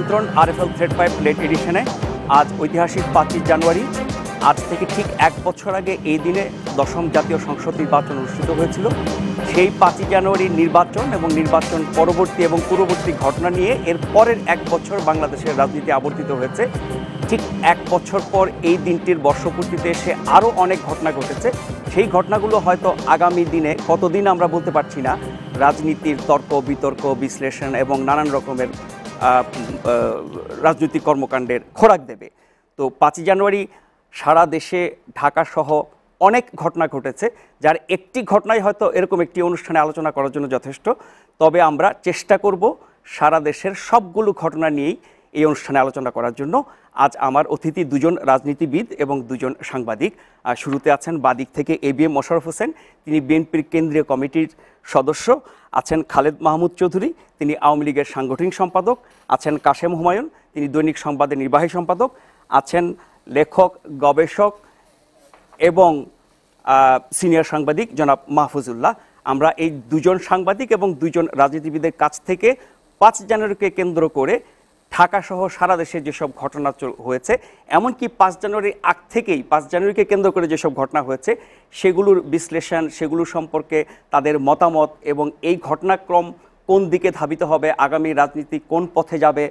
আমন্ত্রণ এল thread pipe late এডিশনে আজ ঐতিহাসিক পাঁচই জানুয়ারি আজ থেকে ঠিক এক বছর আগে এই দিনে দশম জাতীয় সংসদ নির্বাচন অনুষ্ঠিত হয়েছিল সেই পাঁচই জানুয়ারির নির্বাচন এবং নির্বাচন পরবর্তী এবং পূর্ববর্তী ঘটনা নিয়ে এর পরের এক বছর বাংলাদেশের রাজনীতি আবর্তিত হয়েছে ঠিক এক বছর পর এই দিনটির বর্ষপূর্তিতে এসে আরও অনেক ঘটনা ঘটেছে সেই ঘটনাগুলো হয়তো আগামী দিনে কতদিন আমরা বলতে পারছি না রাজনীতির তর্ক বিতর্ক বিশ্লেষণ এবং নানান রকমের রাজনৈতিক কর্মকাণ্ডের খোরাক দেবে তো পাঁচই জানুয়ারি সারা দেশে ঢাকাসহ অনেক ঘটনা ঘটেছে যার একটি ঘটনায় হয়তো এরকম একটি অনুষ্ঠানে আলোচনা করার জন্য যথেষ্ট তবে আমরা চেষ্টা করব সারা দেশের সবগুলো ঘটনা নিয়েই এই অনুষ্ঠানে আলোচনা করার জন্য আজ আমার অতিথি দুজন রাজনীতিবিদ এবং দুজন সাংবাদিক শুরুতে আছেন বাদিক থেকে A B M Mosharraf Hossain তিনি বিএনপির কেন্দ্রীয় কমিটির সদস্য আছেন খালেদ মাহমুদ চৌধুরী তিনি আওয়ামী লীগের সাংগঠনিক সম্পাদক আছেন কাশেম হুমায়ুন তিনি দৈনিক সংবাদের নির্বাহী সম্পাদক আছেন লেখক গবেষক এবং সিনিয়র সাংবাদিক জনাব মাহফুজুল্লাহ আমরা এই দুজন সাংবাদিক এবং দুজন রাজনীতিবিদের কাছ থেকে পাঁচ জানুয়ারিকে কেন্দ্র করে ঢাকাসহ সারা দেশে যেসব ঘটনা হয়েছে এমনকি পাঁচ জানুয়ারির আগ থেকেই পাঁচ জানুয়ারিকে কেন্দ্র করে যেসব ঘটনা হয়েছে সেগুলোর বিশ্লেষণ সেগুলো সম্পর্কে তাদের মতামত এবং এই ঘটনাক্রম কোন দিকে ধাবিত হবে আগামী রাজনীতি কোন পথে যাবে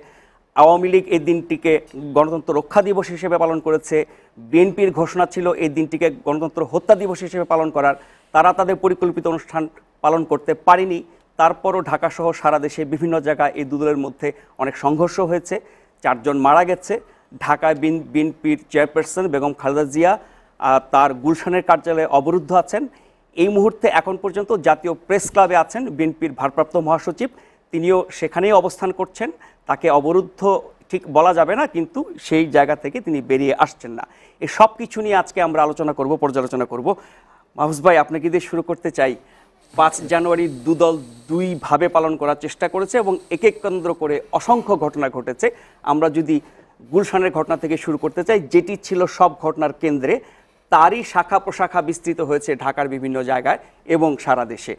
আওয়ামী লীগ এই দিনটিকে গণতন্ত্র রক্ষা দিবস হিসেবে পালন করেছে বিএনপির ঘোষণা ছিল এই দিনটিকে গণতন্ত্র হত্যা দিবস হিসেবে পালন করার তারা তাদের পরিকল্পিত অনুষ্ঠান পালন করতে পারেনি তারপরও ঢাকাসহ সারা দেশে বিভিন্ন জায়গায় এই দুদলের মধ্যে অনেক সংঘর্ষ হয়েছে চারজন মারা গেছে ঢাকায় বিন বিএনপির চেয়ারপারসন বেগম খালেদা জিয়া তার গুলশানের কার্যালয়ে অবরুদ্ধ আছেন এই মুহূর্তে এখন পর্যন্ত জাতীয় প্রেস ক্লাবে আছেন বিএনপির ভারপ্রাপ্ত মহাসচিব তিনিও সেখানেই অবস্থান করছেন তাকে অবরুদ্ধ ঠিক বলা যাবে না কিন্তু সেই জায়গা থেকে তিনি বেরিয়ে আসছেন না এই সব কিছু নিয়ে আজকে আমরা আলোচনা করব পর্যালোচনা করব মাহুস ভাই আপনাকে দিয়ে শুরু করতে চাই পাঁচ জানুয়ারি দুদল দুইভাবে পালন করার চেষ্টা করেছে এবং একে কেন্দ্র করে অসংখ্য ঘটনা ঘটেছে আমরা যদি গুলশানের ঘটনা থেকে শুরু করতে চাই যেটি ছিল সব ঘটনার কেন্দ্রে তারই শাখা প্রশাখা বিস্তৃত হয়েছে ঢাকার বিভিন্ন জায়গায় এবং সারা দেশে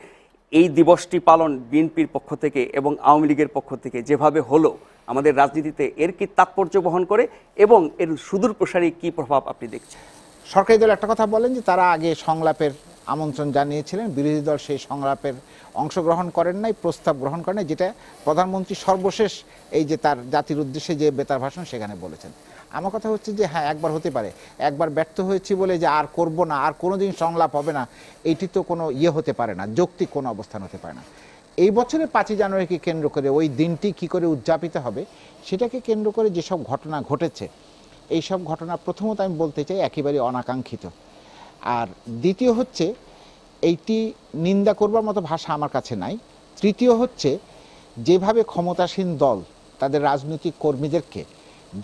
এই দিবসটি পালন বিএনপির পক্ষ থেকে এবং আওয়ামী লীগের পক্ষ থেকে যেভাবে হলো আমাদের রাজনীতিতে এর কি তাৎপর্য বহন করে এবং এর সুদূর প্রসারী কী প্রভাব আপনি দেখছেন সরকারি দল একটা কথা বলেন যে তারা আগে সংলাপের আমন্ত্রণ জানিয়েছিলেন বিরোধী দল সেই সংলাপের অংশগ্রহণ করেন নাই প্রস্তাব গ্রহণ করেন নাই যেটা প্রধানমন্ত্রী সর্বশেষ এই যে তার জাতির উদ্দেশ্যে যে বেতার ভাষণ সেখানে বলেছেন আমার কথা হচ্ছে যে হ্যাঁ একবার হতে পারে একবার ব্যর্থ হয়েছি বলে যে আর করব না আর কোনো দিন সংলাপ হবে না এটি তো কোনো ইয়ে হতে পারে না যৌক্তিক কোনো অবস্থান হতে পারে না এই বছরে পাঁচই জানুয়ারিকে কেন্দ্র করে ওই দিনটি কি করে উদযাপিত হবে সেটাকে কেন্দ্র করে যেসব ঘটনা ঘটেছে এইসব ঘটনা প্রথমত আমি বলতে চাই একেবারেই অনাকাঙ্ক্ষিত আর দ্বিতীয় হচ্ছে এইটি নিন্দা করবার মতো ভাষা আমার কাছে নাই তৃতীয় হচ্ছে যেভাবে ক্ষমতাসীন দল তাদের রাজনৈতিক কর্মীদেরকে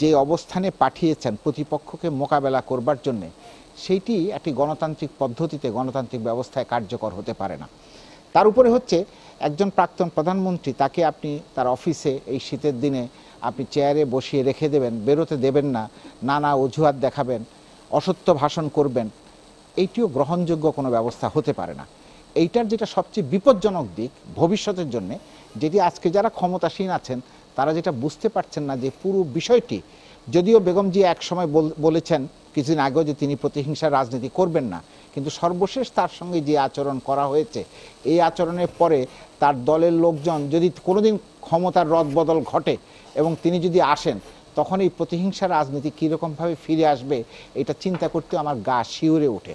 যে অবস্থানে পাঠিয়েছেন প্রতিপক্ষকে মোকাবেলা করবার জন্যে সেইটি একটি গণতান্ত্রিক পদ্ধতিতে গণতান্ত্রিক ব্যবস্থায় কার্যকর হতে পারে না তার উপরে হচ্ছে একজন প্রাক্তন প্রধানমন্ত্রী তাকে আপনি তার অফিসে এই শীতের দিনে আপনি চেয়ারে বসিয়ে রেখে দেবেন বেরোতে দেবেন না নানা অজুহাত দেখাবেন অসত্য ভাষণ করবেন এইটিও গ্রহণযোগ্য কোনো ব্যবস্থা হতে পারে না এইটার যেটা সবচেয়ে বিপজ্জনক দিক ভবিষ্যতের জন্য যেটি আজকে যারা ক্ষমতাসীন আছেন তারা যেটা বুঝতে পারছেন না যে পুরো বিষয়টি যদিও বেগমজি এক একসময় বলেছেন কিছুদিন আগেও যে তিনি প্রতিহিংসার রাজনীতি করবেন না কিন্তু সর্বশেষ তার সঙ্গে যে আচরণ করা হয়েছে এই আচরণের পরে তার দলের লোকজন যদি কোনোদিন ক্ষমতার রদবদল ঘটে এবং তিনি যদি আসেন তখন এই প্রতিহিংসা রাজনীতি কীরকমভাবে ফিরে আসবে এটা চিন্তা করতে আমার গা শিউরে ওঠে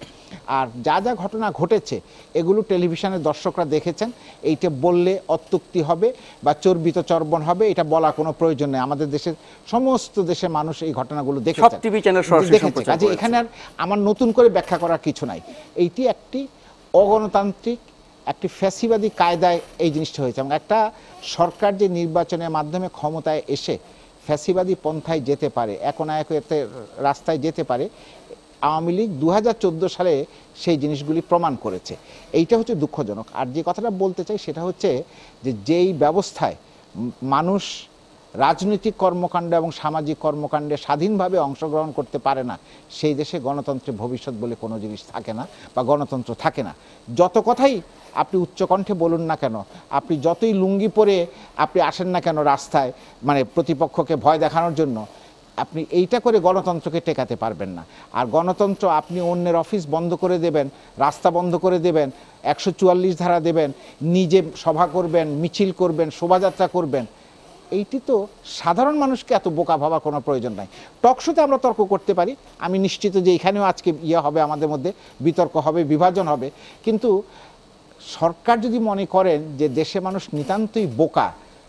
আর যা যা ঘটনা ঘটেছে এগুলো টেলিভিশনে দর্শকরা দেখেছেন এইটা বললে অত্যুক্তি হবে বা চর্বিত চর্বণ হবে এটা বলা কোনো প্রয়োজন নেই আমাদের দেশের সমস্ত দেশে মানুষ এই ঘটনাগুলো দেখে টিভি চ্যানেল দেখেছে কাজে এখানে আর আমার নতুন করে ব্যাখ্যা করার কিছু নাই এইটি একটি অগণতান্ত্রিক একটি ফ্যাসিবাদী কায়দায় এই জিনিসটা হয়েছে এবং একটা সরকার যে নির্বাচনের মাধ্যমে ক্ষমতায় এসে ফ্যাসিবাদী পন্থায় যেতে পারে একনায়কতে রাস্তায় যেতে পারে আওয়ামী লীগ দু সালে সেই জিনিসগুলি প্রমাণ করেছে এইটা হচ্ছে দুঃখজনক আর যে কথাটা বলতে চাই সেটা হচ্ছে যে যেই ব্যবস্থায় মানুষ রাজনৈতিক কর্মকাণ্ড এবং সামাজিক কর্মকাণ্ডে স্বাধীনভাবে অংশগ্রহণ করতে পারে না সেই দেশে গণতন্ত্রের ভবিষ্যৎ বলে কোনো জিনিস থাকে না বা গণতন্ত্র থাকে না যত কথাই আপনি উচ্চকণ্ঠে বলুন না কেন আপনি যতই লুঙ্গি পরে আপনি আসেন না কেন রাস্তায় মানে প্রতিপক্ষকে ভয় দেখানোর জন্য আপনি এইটা করে গণতন্ত্রকে টেকাতে পারবেন না আর গণতন্ত্র আপনি অন্যের অফিস বন্ধ করে দেবেন রাস্তা বন্ধ করে দেবেন একশো ধারা দেবেন নিজে সভা করবেন মিছিল করবেন শোভাযাত্রা করবেন এইটি তো সাধারণ মানুষকে এত বোকা ভাবা কোনো প্রয়োজন নাই টকশোতে আমরা তর্ক করতে পারি আমি নিশ্চিত যে এখানেও আজকে ইয়ে হবে আমাদের মধ্যে বিতর্ক হবে বিভাজন হবে কিন্তু সরকার যদি মনে করেন যে দেশে মানুষ নিতান্তই বোকা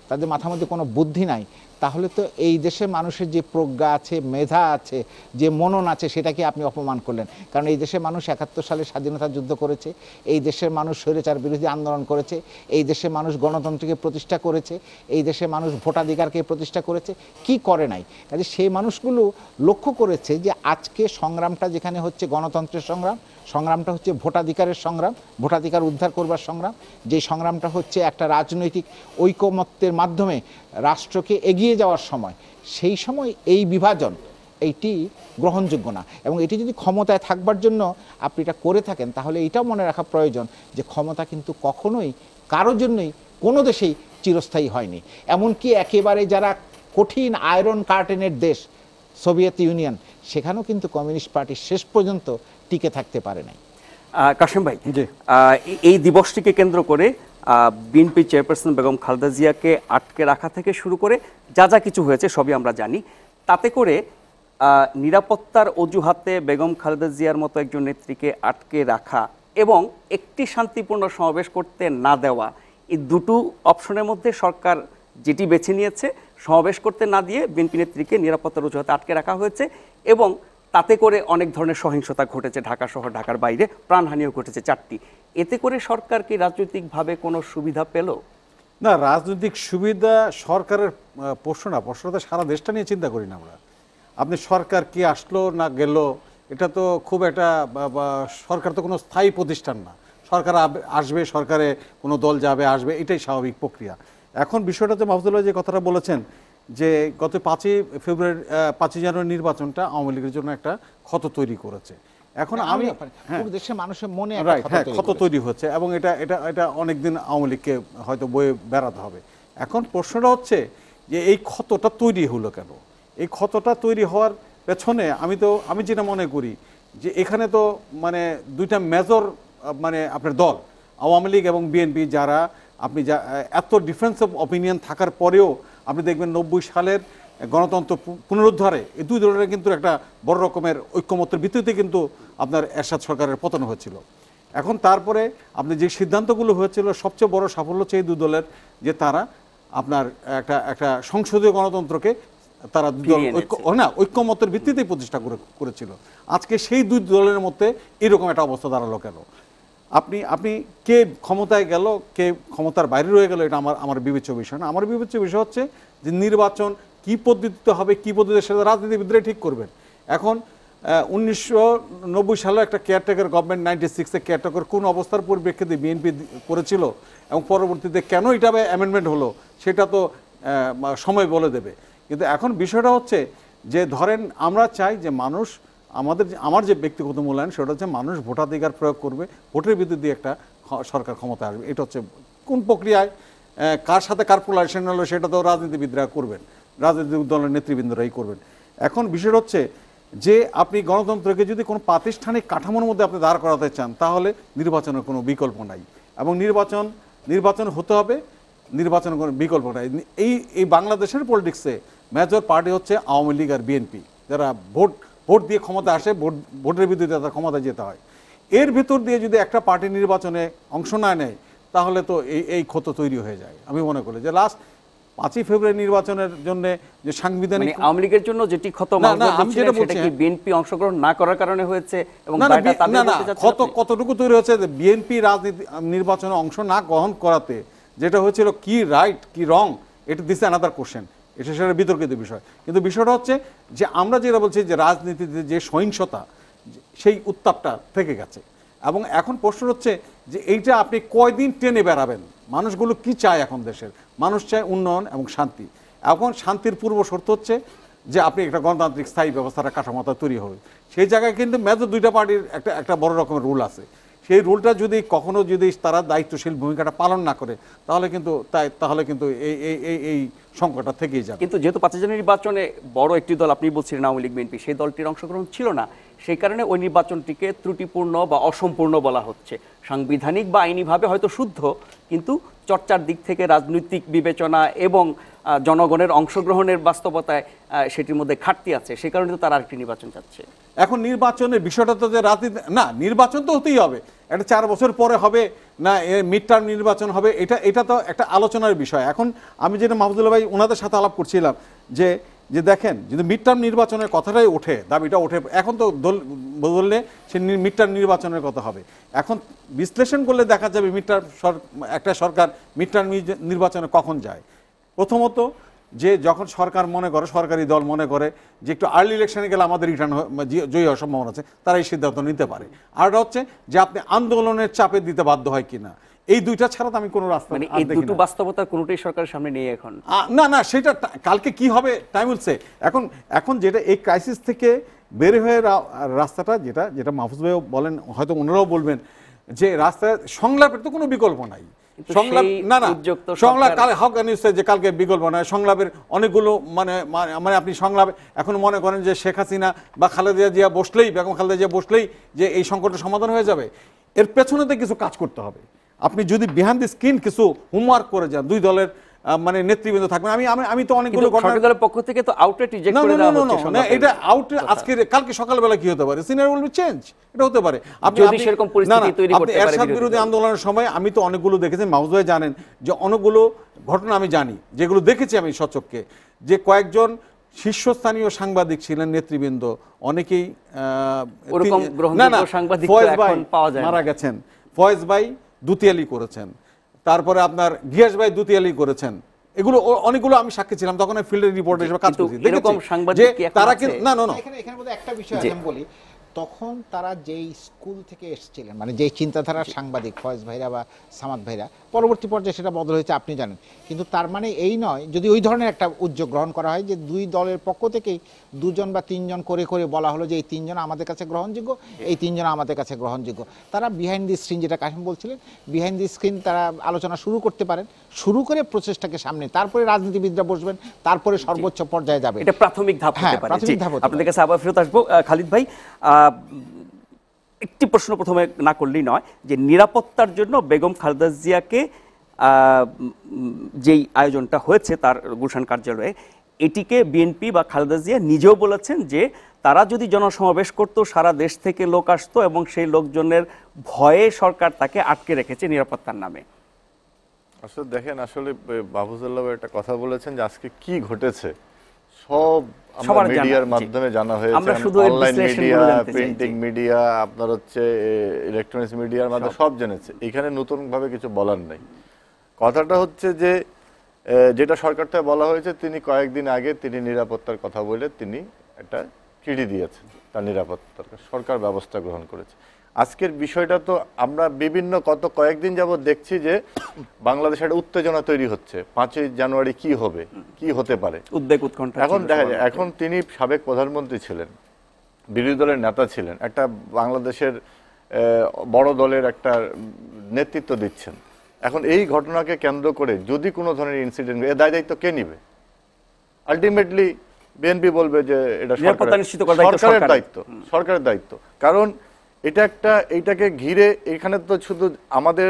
তাদের মাথার মধ্যে কোনো বুদ্ধি নাই তাহলে তো এই দেশে মানুষের যে প্রজ্ঞা আছে মেধা আছে যে মনন আছে সেটাকে আপনি অপমান করলেন কারণ এই দেশে মানুষ একাত্তর সালে স্বাধীনতা যুদ্ধ করেছে এই দেশের মানুষ স্বৈরাচার বিরোধী আন্দোলন করেছে এই দেশে মানুষ গণতন্ত্রকে প্রতিষ্ঠা করেছে এই দেশে মানুষ ভোটাধিকারকে প্রতিষ্ঠা করেছে কি করে নাই কাজে সেই মানুষগুলো লক্ষ্য করেছে যে আজকে সংগ্রামটা যেখানে হচ্ছে গণতন্ত্রের সংগ্রাম সংগ্রামটা হচ্ছে ভোটাধিকারের সংগ্রাম ভোটাধিকার উদ্ধার করবার সংগ্রাম যে সংগ্রামটা হচ্ছে একটা রাজনৈতিক ঐকমত্যের মাধ্যমে রাষ্ট্রকে এগিয়ে যাওয়ার সময় সেই সময় এই বিভাজন এইটি গ্রহণযোগ্য না এবং এটি যদি ক্ষমতায় থাকবার জন্য আপনি এটা করে থাকেন তাহলে এটাও মনে রাখা প্রয়োজন যে ক্ষমতা কিন্তু কখনোই কারোর জন্যই কোনো দেশেই চিরস্থায়ী হয়নি এমনকি একেবারে যারা কঠিন আয়রন কার্টেনের দেশ সোভিয়েত ইউনিয়ন সেখানেও কিন্তু কমিউনিস্ট পার্টি শেষ পর্যন্ত টিকে থাকতে পারে নাই কাশিম ভাই এই দিবসটিকে কেন্দ্র করে বিএনপি চেয়ারপারসন বেগম খালেদা জিয়াকে আটকে রাখা থেকে শুরু করে যা যা কিছু হয়েছে সবই আমরা জানি তাতে করে নিরাপত্তার অজুহাতে বেগম খালেদা জিয়ার মতো একজন নেত্রীকে আটকে রাখা এবং একটি শান্তিপূর্ণ সমাবেশ করতে না দেওয়া এই দুটো অপশনের মধ্যে সরকার যেটি বেছে নিয়েছে সমাবেশ করতে না দিয়ে বিএনপি নেত্রীকে নিরাপত্তার অজুহাতে আটকে রাখা হয়েছে এবং তাতে করে অনেক ধরনের সহিংসতা ঘটেছে ঢাকা শহর ঢাকার বাইরে প্রাণহানিও ঘটেছে চারটি এতে করে সরকার কি রাজনৈতিকভাবে কোনো সুবিধা পেল না রাজনৈতিক সুবিধা সরকারের প্রশ্ন না তো সারা দেশটা নিয়ে চিন্তা করি না আমরা আপনি সরকার কি আসলো না গেল এটা তো খুব একটা সরকার তো কোনো স্থায়ী প্রতিষ্ঠান না সরকার আসবে সরকারে কোনো দল যাবে আসবে এটাই স্বাভাবিক প্রক্রিয়া এখন বিষয়টা তো মাহফুদুল্লাহ যে কথাটা বলেছেন যে গত পাঁচই ফেব্রুয়ারি পাঁচই জানুয়ারি নির্বাচনটা আওয়ামী লীগের জন্য একটা ক্ষত তৈরি করেছে এখন আমি হ্যাঁ। দেশে মানুষের মনে হ্যাঁ, ক্ষত তৈরি হচ্ছে এবং এটা এটা এটা অনেকদিন আওয়ামী লীগকে হয়তো বয়ে বেড়াতে হবে এখন প্রশ্নটা হচ্ছে যে এই ক্ষতটা তৈরি হলো কেন এই ক্ষতটা তৈরি হওয়ার পেছনে আমি তো আমি যেটা মনে করি যে এখানে তো মানে দুইটা মেজর মানে আপনার দল আওয়ামী লীগ এবং বিএনপি যারা আপনি যা এত ডিফারেন্স অফ অপিনিয়ন থাকার পরেও আপনি দেখবেন নব্বই সালের গণতন্ত্র পুনরুদ্ধারে এই দুই দলের কিন্তু একটা বড় রকমের ঐক্যমত্যের ভিত্তিতে কিন্তু আপনার এরশাদ সরকারের পতন হয়েছিল এখন তারপরে আপনি যে সিদ্ধান্তগুলো হয়েছিল সবচেয়ে বড় সাফল্য এই দুই দলের যে তারা আপনার একটা একটা সংসদীয় গণতন্ত্রকে তারা দল না ঐক্যমতের ভিত্তিতেই প্রতিষ্ঠা করে করেছিল আজকে সেই দুই দলের মধ্যে এরকম একটা অবস্থা দাঁড়ালো কেন আপনি আপনি কে ক্ষমতায় গেল কে ক্ষমতার বাইরে রয়ে গেল এটা আমার আমার বিবেচ্য বিষয় না আমার বিবেচ্য বিষয় হচ্ছে যে নির্বাচন কি পদ্ধতিতে হবে কি পদ্ধতিতে সেটা রাজনীতিবিদরাই ঠিক করবেন এখন উনিশশো সালে একটা কেয়ারটেকার গভর্নমেন্ট নাইনটি সিক্সে কেয়ারটেকার কোন অবস্থার পরিপ্রেক্ষিতে বিএনপি করেছিল এবং পরবর্তীতে কেন এটা অ্যামেন্ডমেন্ট হলো সেটা তো সময় বলে দেবে কিন্তু এখন বিষয়টা হচ্ছে যে ধরেন আমরা চাই যে মানুষ আমাদের আমার যে ব্যক্তিগত মূল্যায়ন সেটা হচ্ছে মানুষ ভোটাধিকার প্রয়োগ করবে ভোটের ভিত্তি দিয়ে একটা সরকার ক্ষমতা আসবে এটা হচ্ছে কোন প্রক্রিয়ায় কার সাথে কার পোলাইশন হলো সেটা তো রাজনীতিবিদরা করবেন রাজনৈতিক দলের নেতৃবৃন্দরাই করবেন এখন বিষয় হচ্ছে যে আপনি গণতন্ত্রকে যদি কোনো প্রাতিষ্ঠানিক কাঠামোর মধ্যে আপনি দাঁড় করাতে চান তাহলে নির্বাচনের কোনো বিকল্প নাই এবং নির্বাচন নির্বাচন হতে হবে নির্বাচনের কোনো বিকল্প নাই এই এই বাংলাদেশের পলিটিক্সে মেজর পার্টি হচ্ছে আওয়ামী লীগ আর বিএনপি যারা ভোট ভোট দিয়ে ক্ষমতা আসে ভোট ভোটের বিরুদ্ধে তাদের ক্ষমতায় যেতে হয় এর ভিতর দিয়ে যদি একটা পার্টি নির্বাচনে অংশ না নেয় তাহলে তো এই এই ক্ষত তৈরি হয়ে যায় আমি মনে করি যে লাস্ট পাঁচই ফেব্রুয়ারি নির্বাচনের জন্য যে সাংবিধানিক মানে আওয়ামী লীগের জন্য যেটি ক্ষত কি বিএনপি অংশগ্রহণ না করার কারণে হয়েছে এবং না ক্ষত কতটুকু তৈরি হয়েছে বিএনপি রাজনীতি নির্বাচনে অংশ না গ্রহণ করাতে যেটা হয়েছিল কি রাইট কি রং এটা দিস আনাদার কোশ্চেন এটা সেটা বিতর্কিত বিষয় কিন্তু বিষয়টা হচ্ছে যে আমরা যেটা বলছি যে রাজনীতিতে যে সহিংসতা সেই উত্তাপটা থেকে গেছে এবং এখন প্রশ্ন হচ্ছে যে এইটা আপনি কয়দিন টেনে বেড়াবেন মানুষগুলো কি চায় এখন দেশের মানুষ চায় উন্নয়ন এবং শান্তি এখন শান্তির পূর্ব শর্ত হচ্ছে যে আপনি একটা গণতান্ত্রিক স্থায়ী ব্যবস্থাটা কাঠামোটা তৈরি হবে সেই জায়গায় কিন্তু মেজর দুইটা পার্টির একটা একটা বড় রকমের রুল আছে সেই রুলটা যদি কখনো যদি তারা দায়িত্বশীল ভূমিকাটা পালন না করে তাহলে কিন্তু তাই তাহলে কিন্তু এই এই এই এই সংকটটা থেকেই যাবে কিন্তু যেহেতু পাঁচ জনের নির্বাচনে বড় একটি দল আপনি বলছিলেন আওয়ামী লীগ বিএনপি সেই দলটির অংশগ্রহণ ছিল না সেই কারণে ওই নির্বাচনটিকে ত্রুটিপূর্ণ বা অসম্পূর্ণ বলা হচ্ছে সাংবিধানিক বা আইনিভাবে হয়তো শুদ্ধ কিন্তু চর্চার দিক থেকে রাজনৈতিক বিবেচনা এবং জনগণের অংশগ্রহণের বাস্তবতায় সেটির মধ্যে ঘাটতি আছে সে কারণে তো তারা আরেকটি নির্বাচন চাচ্ছে এখন নির্বাচনের বিষয়টা তো যে রাতে না নির্বাচন তো হতেই হবে এটা চার বছর পরে হবে না মিড টার্ম নির্বাচন হবে এটা এটা তো একটা আলোচনার বিষয় এখন আমি যেটা মাহফুদুল্লাহ ভাই ওনাদের সাথে আলাপ করছিলাম যে যে দেখেন যদি মিড টার্ম নির্বাচনের কথাটাই ওঠে দাবিটা ওঠে এখন তো বদললে সে মিড টার্ম নির্বাচনের কথা হবে এখন বিশ্লেষণ করলে দেখা যাবে মিড টার্ম একটা সরকার মিড টার্ম নির্বাচনে কখন যায় প্রথমত যে যখন সরকার মনে করে সরকারি দল মনে করে যে একটু আর্লি ইলেকশনে গেলে আমাদের রিটার্ন জয়ী হওয়ার সম্ভাবনা আছে তারা এই সিদ্ধান্ত নিতে পারে আর হচ্ছে যে আপনি আন্দোলনের চাপে দিতে বাধ্য হয় কিনা এই দুইটা ছাড়া আমি কোনো রাস্তা মানে এই দুটো বাস্তবতার কোনোটাই সরকারের সামনে নেই এখন না না সেটা কালকে কি হবে টাইম বলছে এখন এখন যেটা এই ক্রাইসিস থেকে বের হয়ে রাস্তাটা যেটা যেটা মাহফুজ ভাইও বলেন হয়তো ওনারাও বলবেন যে রাস্তায় সংলাপের তো কোনো বিকল্প নাই সংলাপ না না সংলাপ কালে হক নিউজে যে কালকে বিকল্প নয় সংলাপের অনেকগুলো মানে, মানে মানে আপনি সংলাপ এখন মনে করেন যে শেখ হাসিনা বা খালেদা জিয়া বসলেই বেগম খালেদা জিয়া বসলেই যে এই সংকটের সমাধান হয়ে যাবে এর পেছনেতে কিছু কাজ করতে হবে আপনি যদি বিহাইন্ড দি স্ক্রিন কিছু হোমওয়ার্ক করে যান দুই দলের মানে নেতৃবৃন্দ থাকবে আমি আমি তো অনেকগুলো ঘটনা পক্ষ থেকে তো আউটে রিজেক্ট করে দেওয়া হচ্ছে না এটা আউট আজকে কালকে সকালবেলা কি হতে পারে সিনিয়র উইল বি চেঞ্জ এটা হতে পারে আপনি যদি সেরকম পরিস্থিতি তৈরি করতে পারেন এরশাদ বিরোধী আন্দোলনের সময় আমি তো অনেকগুলো দেখেছি মাউজুয়ে জানেন যে অনেকগুলো ঘটনা আমি জানি যেগুলো দেখেছি আমি সচককে যে কয়েকজন শীর্ষস্থানীয় সাংবাদিক ছিলেন নেতৃবৃন্দ অনেকেই ওরকম গ্রহণ সাংবাদিক মারা গেছেন ফয়েজ ভাই দুতিয়ালি করেছেন তারপরে আপনার গিয়াস ভাই দুতিয়ালি করেছেন এগুলো অনেকগুলো আমি সাক্ষী ছিলাম তখন ফিল্ডের রিপোর্টার হিসেবে কাজ করছি এরকম সাংবাদিক তারা না না এখানে এখানে একটা বিষয় আমি বলি তখন তারা যেই স্কুল থেকে এসেছিলেন মানে যেই চিন্তাধারার সাংবাদিক ফয়েজ ভাইরা বা সামাদ ভাইরা পরবর্তী পর্যায়ে সেটা বদল হয়েছে আপনি জানেন কিন্তু তার মানে এই নয় যদি ওই ধরনের একটা উদ্যোগ গ্রহণ করা হয় যে দুই দলের পক্ষ থেকেই দুজন বা তিনজন করে করে বলা হলো যে এই তিনজন আমাদের কাছে গ্রহণযোগ্য এই তিনজন আমাদের কাছে গ্রহণযোগ্য তারা বিহাইন্ড দি স্ক্রিন যেটা কাশিম বলছিলেন বিহাইন্ড দি স্ক্রিন তারা আলোচনা শুরু করতে পারেন শুরু করে প্রচেষ্টাকে সামনে তারপরে রাজনীতিবিদরা বসবেন তারপরে সর্বোচ্চ পর্যায়ে যাবে এটা প্রাথমিক ধাপ হ্যাঁ প্রাথমিক ধাপ আপনাদের কাছে আবার ফেরত আসবো খালিদ ভাই একটি প্রশ্ন প্রথমে না করলেই নয় যে নিরাপত্তার জন্য বেগম খালেদা জিয়াকে যেই আয়োজনটা হয়েছে তার গুলশান কার্যালয়ে এটিকে বিএনপি বা খালেদা জিয়া নিজেও বলেছেন যে তারা যদি জনসমাবেশ করত সারা দেশ থেকে লোক আসতো এবং সেই লোকজনের ভয়ে সরকার তাকে আটকে রেখেছে নিরাপত্তার নামে আসলে দেখেন আসলে বাবুজুল্লাহ একটা কথা বলেছেন যে আজকে কি ঘটেছে সব সবার মিডিয়ার মাধ্যমে জানা হয়েছে আমরা শুধু অনলাইন মিডিয়া প্রিন্টিং মিডিয়া আপনার হচ্ছে ইলেকট্রনিক্স মিডিয়ার মাধ্যমে সব জেনেছে এখানে নতুন ভাবে কিছু বলার নেই কথাটা হচ্ছে যে যেটা সরকার থেকে বলা হয়েছে তিনি কয়েকদিন আগে তিনি নিরাপত্তার কথা বলে তিনি একটা চিঠি দিয়েছেন তার নিরাপত্তার সরকার ব্যবস্থা গ্রহণ করেছে আজকের বিষয়টা তো আমরা বিভিন্ন কত কয়েকদিন যাবত দেখছি যে বাংলাদেশে একটা উত্তেজনা তৈরি হচ্ছে পাঁচই জানুয়ারি কি হবে কি হতে পারে উদ্বেগ উৎকণ্ঠা এখন দেখা যায় এখন তিনি সাবেক প্রধানমন্ত্রী ছিলেন বিরোধী দলের নেতা ছিলেন একটা বাংলাদেশের বড় দলের একটা নেতৃত্ব দিচ্ছেন এখন এই ঘটনাকে কেন্দ্র করে যদি কোনো ধরনের ইনসিডেন্ট এ দায় দায়িত্ব কে নিবে আলটিমেটলি বিএনপি বলবে যে এটা সরকারের দায়িত্ব সরকারের দায়িত্ব কারণ এটা একটা এটাকে ঘিরে এখানে তো শুধু আমাদের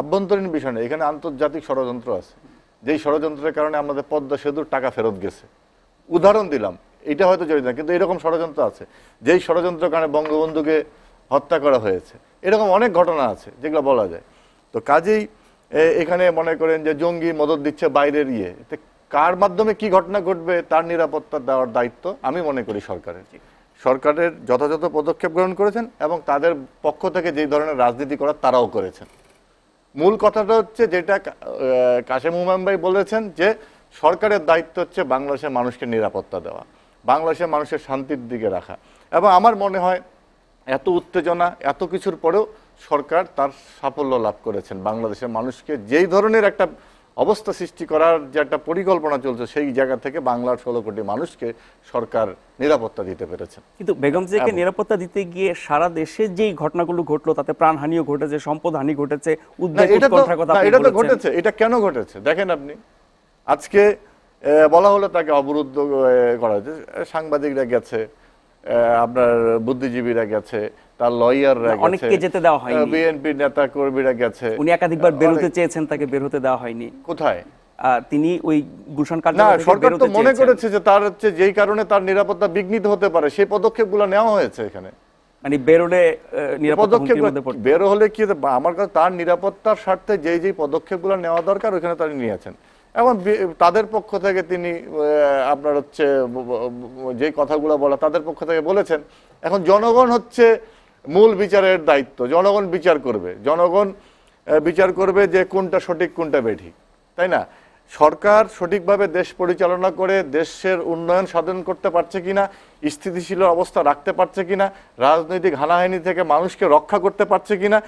আভ্যন্তরীণ বিষয় না এখানে আন্তর্জাতিক ষড়যন্ত্র আছে যেই ষড়যন্ত্রের কারণে আমাদের পদ্মা সেতুর টাকা ফেরত গেছে উদাহরণ দিলাম এটা হয়তো জড়িত না কিন্তু এরকম ষড়যন্ত্র আছে যেই ষড়যন্ত্রের কারণে বঙ্গবন্ধুকে হত্যা করা হয়েছে এরকম অনেক ঘটনা আছে যেগুলো বলা যায় তো কাজেই এখানে মনে করেন যে জঙ্গি মদত দিচ্ছে বাইরের ইয়ে কার মাধ্যমে কি ঘটনা ঘটবে তার নিরাপত্তা দেওয়ার দায়িত্ব আমি মনে করি সরকারের সরকারের যথাযথ পদক্ষেপ গ্রহণ করেছেন এবং তাদের পক্ষ থেকে যে ধরনের রাজনীতি করার তারাও করেছেন মূল কথাটা হচ্ছে যেটা কাশেম হুমায়ুন ভাই বলেছেন যে সরকারের দায়িত্ব হচ্ছে বাংলাদেশের মানুষকে নিরাপত্তা দেওয়া বাংলাদেশের মানুষের শান্তির দিকে রাখা এবং আমার মনে হয় এত উত্তেজনা এত কিছুর পরেও সরকার তার সাফল্য লাভ করেছেন বাংলাদেশের মানুষকে যেই ধরনের একটা অবস্থা সৃষ্টি করার যে একটা পরিকল্পনা চলছে সেই জায়গা থেকে বাংলার ষোলো কোটি মানুষকে সরকার নিরাপত্তা দিতে পেরেছেন কিন্তু বেগম জিয়াকে নিরাপত্তা দিতে গিয়ে সারা দেশে যে ঘটনাগুলো ঘটলো তাতে প্রাণহানিও ঘটেছে সম্পদ হানি ঘটেছে এটা তো ঘটেছে এটা কেন ঘটেছে দেখেন আপনি আজকে বলা হলো তাকে অবরুদ্ধ করা হয়েছে সাংবাদিকরা গেছে আপনার বুদ্ধিজীবীরা গেছে তার লয়াররা মানে অনেককে যেতে দেওয়া হয়নি বিএনপি নেতা কর্মীরা গেছে উনি একাধিকবার বের হতে চেয়েছেন তাকে বের হতে দেওয়া হয়নি কোথায় তিনি ওই গুলশান কার্যালয় সরকার তো মনে করেছে যে তার হচ্ছে যেই কারণে তার নিরাপত্তা বিঘ্নিত হতে পারে সেই পদক্ষেপগুলো নেওয়া হয়েছে এখানে মানে বেরোলে হলে কি আমার কাছে তার নিরাপত্তার স্বার্থে যেই যেই পদক্ষেপগুলো নেওয়া দরকার ওখানে তারা নিয়েছেন এবং তাদের পক্ষ থেকে তিনি আপনার হচ্ছে যে কথাগুলো বলা তাদের পক্ষ থেকে বলেছেন এখন জনগণ হচ্ছে মূল বিচারের দায়িত্ব জনগণ বিচার করবে জনগণ বিচার করবে যে কোনটা সঠিক কোনটা বেঠিক তাই না সরকার সঠিকভাবে দেশ পরিচালনা করে দেশের উন্নয়ন সাধন করতে পারছে কিনা স্থিতিশীল অবস্থা রাখতে পারছে কিনা রাজনৈতিক হানাহানি থেকে মানুষকে রক্ষা করতে পারছে কিনা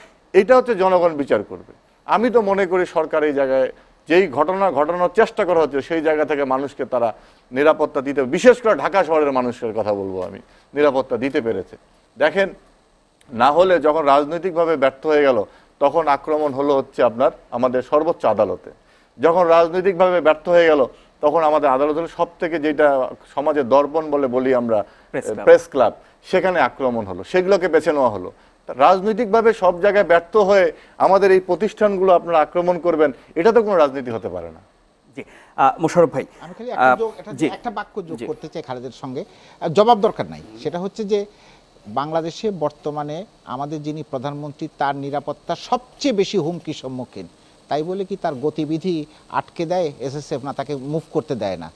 এটা হচ্ছে জনগণ বিচার করবে আমি তো মনে করি সরকার এই জায়গায় যেই ঘটনা ঘটানোর চেষ্টা করা হচ্ছে সেই জায়গা থেকে মানুষকে তারা নিরাপত্তা দিতে বিশেষ করে ঢাকা শহরের মানুষের কথা বলবো আমি নিরাপত্তা দিতে পেরেছে দেখেন না হলে যখন রাজনৈতিকভাবে ব্যর্থ হয়ে গেল তখন আক্রমণ হলো হচ্ছে আপনার আমাদের সর্বোচ্চ আদালতে যখন রাজনৈতিকভাবে ব্যর্থ হয়ে গেল তখন আমাদের আদালত হলো সব থেকে যেটা সমাজে দর্পণ বলে বলি আমরা প্রেস ক্লাব সেখানে আক্রমণ হলো সেগুলোকে বেছে নেওয়া হলো রাজনৈতিকভাবে সব জায়গায় ব্যর্থ হয়ে আমাদের এই প্রতিষ্ঠানগুলো আপনারা আক্রমণ করবেন এটা তো কোনো রাজনীতি হতে পারে না জি ভাই আমি খালি একটা বাক্য যোগ করতে চাই খালেদের সঙ্গে জবাব দরকার নাই সেটা হচ্ছে যে বাংলাদেশে বর্তমানে আমাদের যিনি প্রধানমন্ত্রী তার নিরাপত্তা সবচেয়ে বেশি হুমকি সম্মুখীন তাই বলে কি তার গতিবিধি আটকে দেয় এসএসএফ না তাকে মুভ করতে দেয় না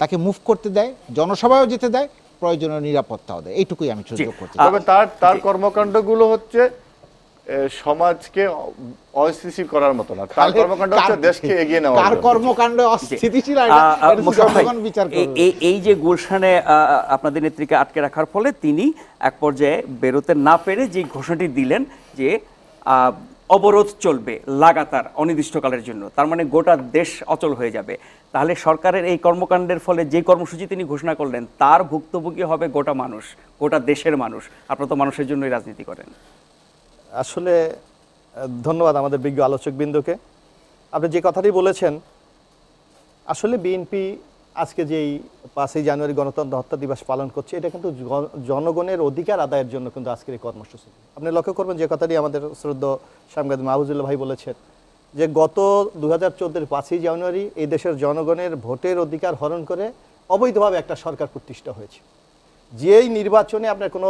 তাকে মুভ করতে দেয় জনসভায়ও যেতে দেয় প্রয়োজনীয় নিরাপত্তাও দেয় এইটুকুই আমি সুযোগ করছি তবে তার তার কর্মকাণ্ডগুলো হচ্ছে সমাজকে অস্থিতিশীল করার মতো না তার কর্মকাণ্ড হচ্ছে দেশকে এগিয়ে নেওয়া তার কর্মকাণ্ড অস্থিতিশীল বিচার এই যে গুলশানে আপনাদের নেত্রীকে আটকে রাখার ফলে তিনি এক পর্যায়ে বেরোতে না পেরে যে ঘোষণাটি দিলেন যে অবরোধ চলবে লাগাতার অনির্দিষ্টকালের জন্য তার মানে গোটা দেশ অচল হয়ে যাবে তাহলে সরকারের এই কর্মকাণ্ডের ফলে যে কর্মসূচি তিনি ঘোষণা করলেন তার ভুক্তভোগী হবে গোটা মানুষ গোটা দেশের মানুষ আপনারা তো মানুষের জন্যই রাজনীতি করেন আসলে ধন্যবাদ আমাদের বিজ্ঞ আলোচকবৃন্দকে আপনি যে কথাটি বলেছেন আসলে বিএনপি আজকে যেই পাঁচই জানুয়ারি গণতন্ত্র হত্যা দিবস পালন করছে এটা কিন্তু জনগণের অধিকার আদায়ের জন্য কিন্তু আজকের এই কর্মসূচি আপনি লক্ষ্য করবেন যে কথাটি আমাদের শ্রদ্ধ সাংবাদিক মাহবুজুল্লাহ ভাই বলেছেন যে গত দু হাজার চোদ্দের পাঁচই জানুয়ারি এই দেশের জনগণের ভোটের অধিকার হরণ করে অবৈধভাবে একটা সরকার প্রতিষ্ঠা হয়েছে যেই নির্বাচনে আপনার কোনো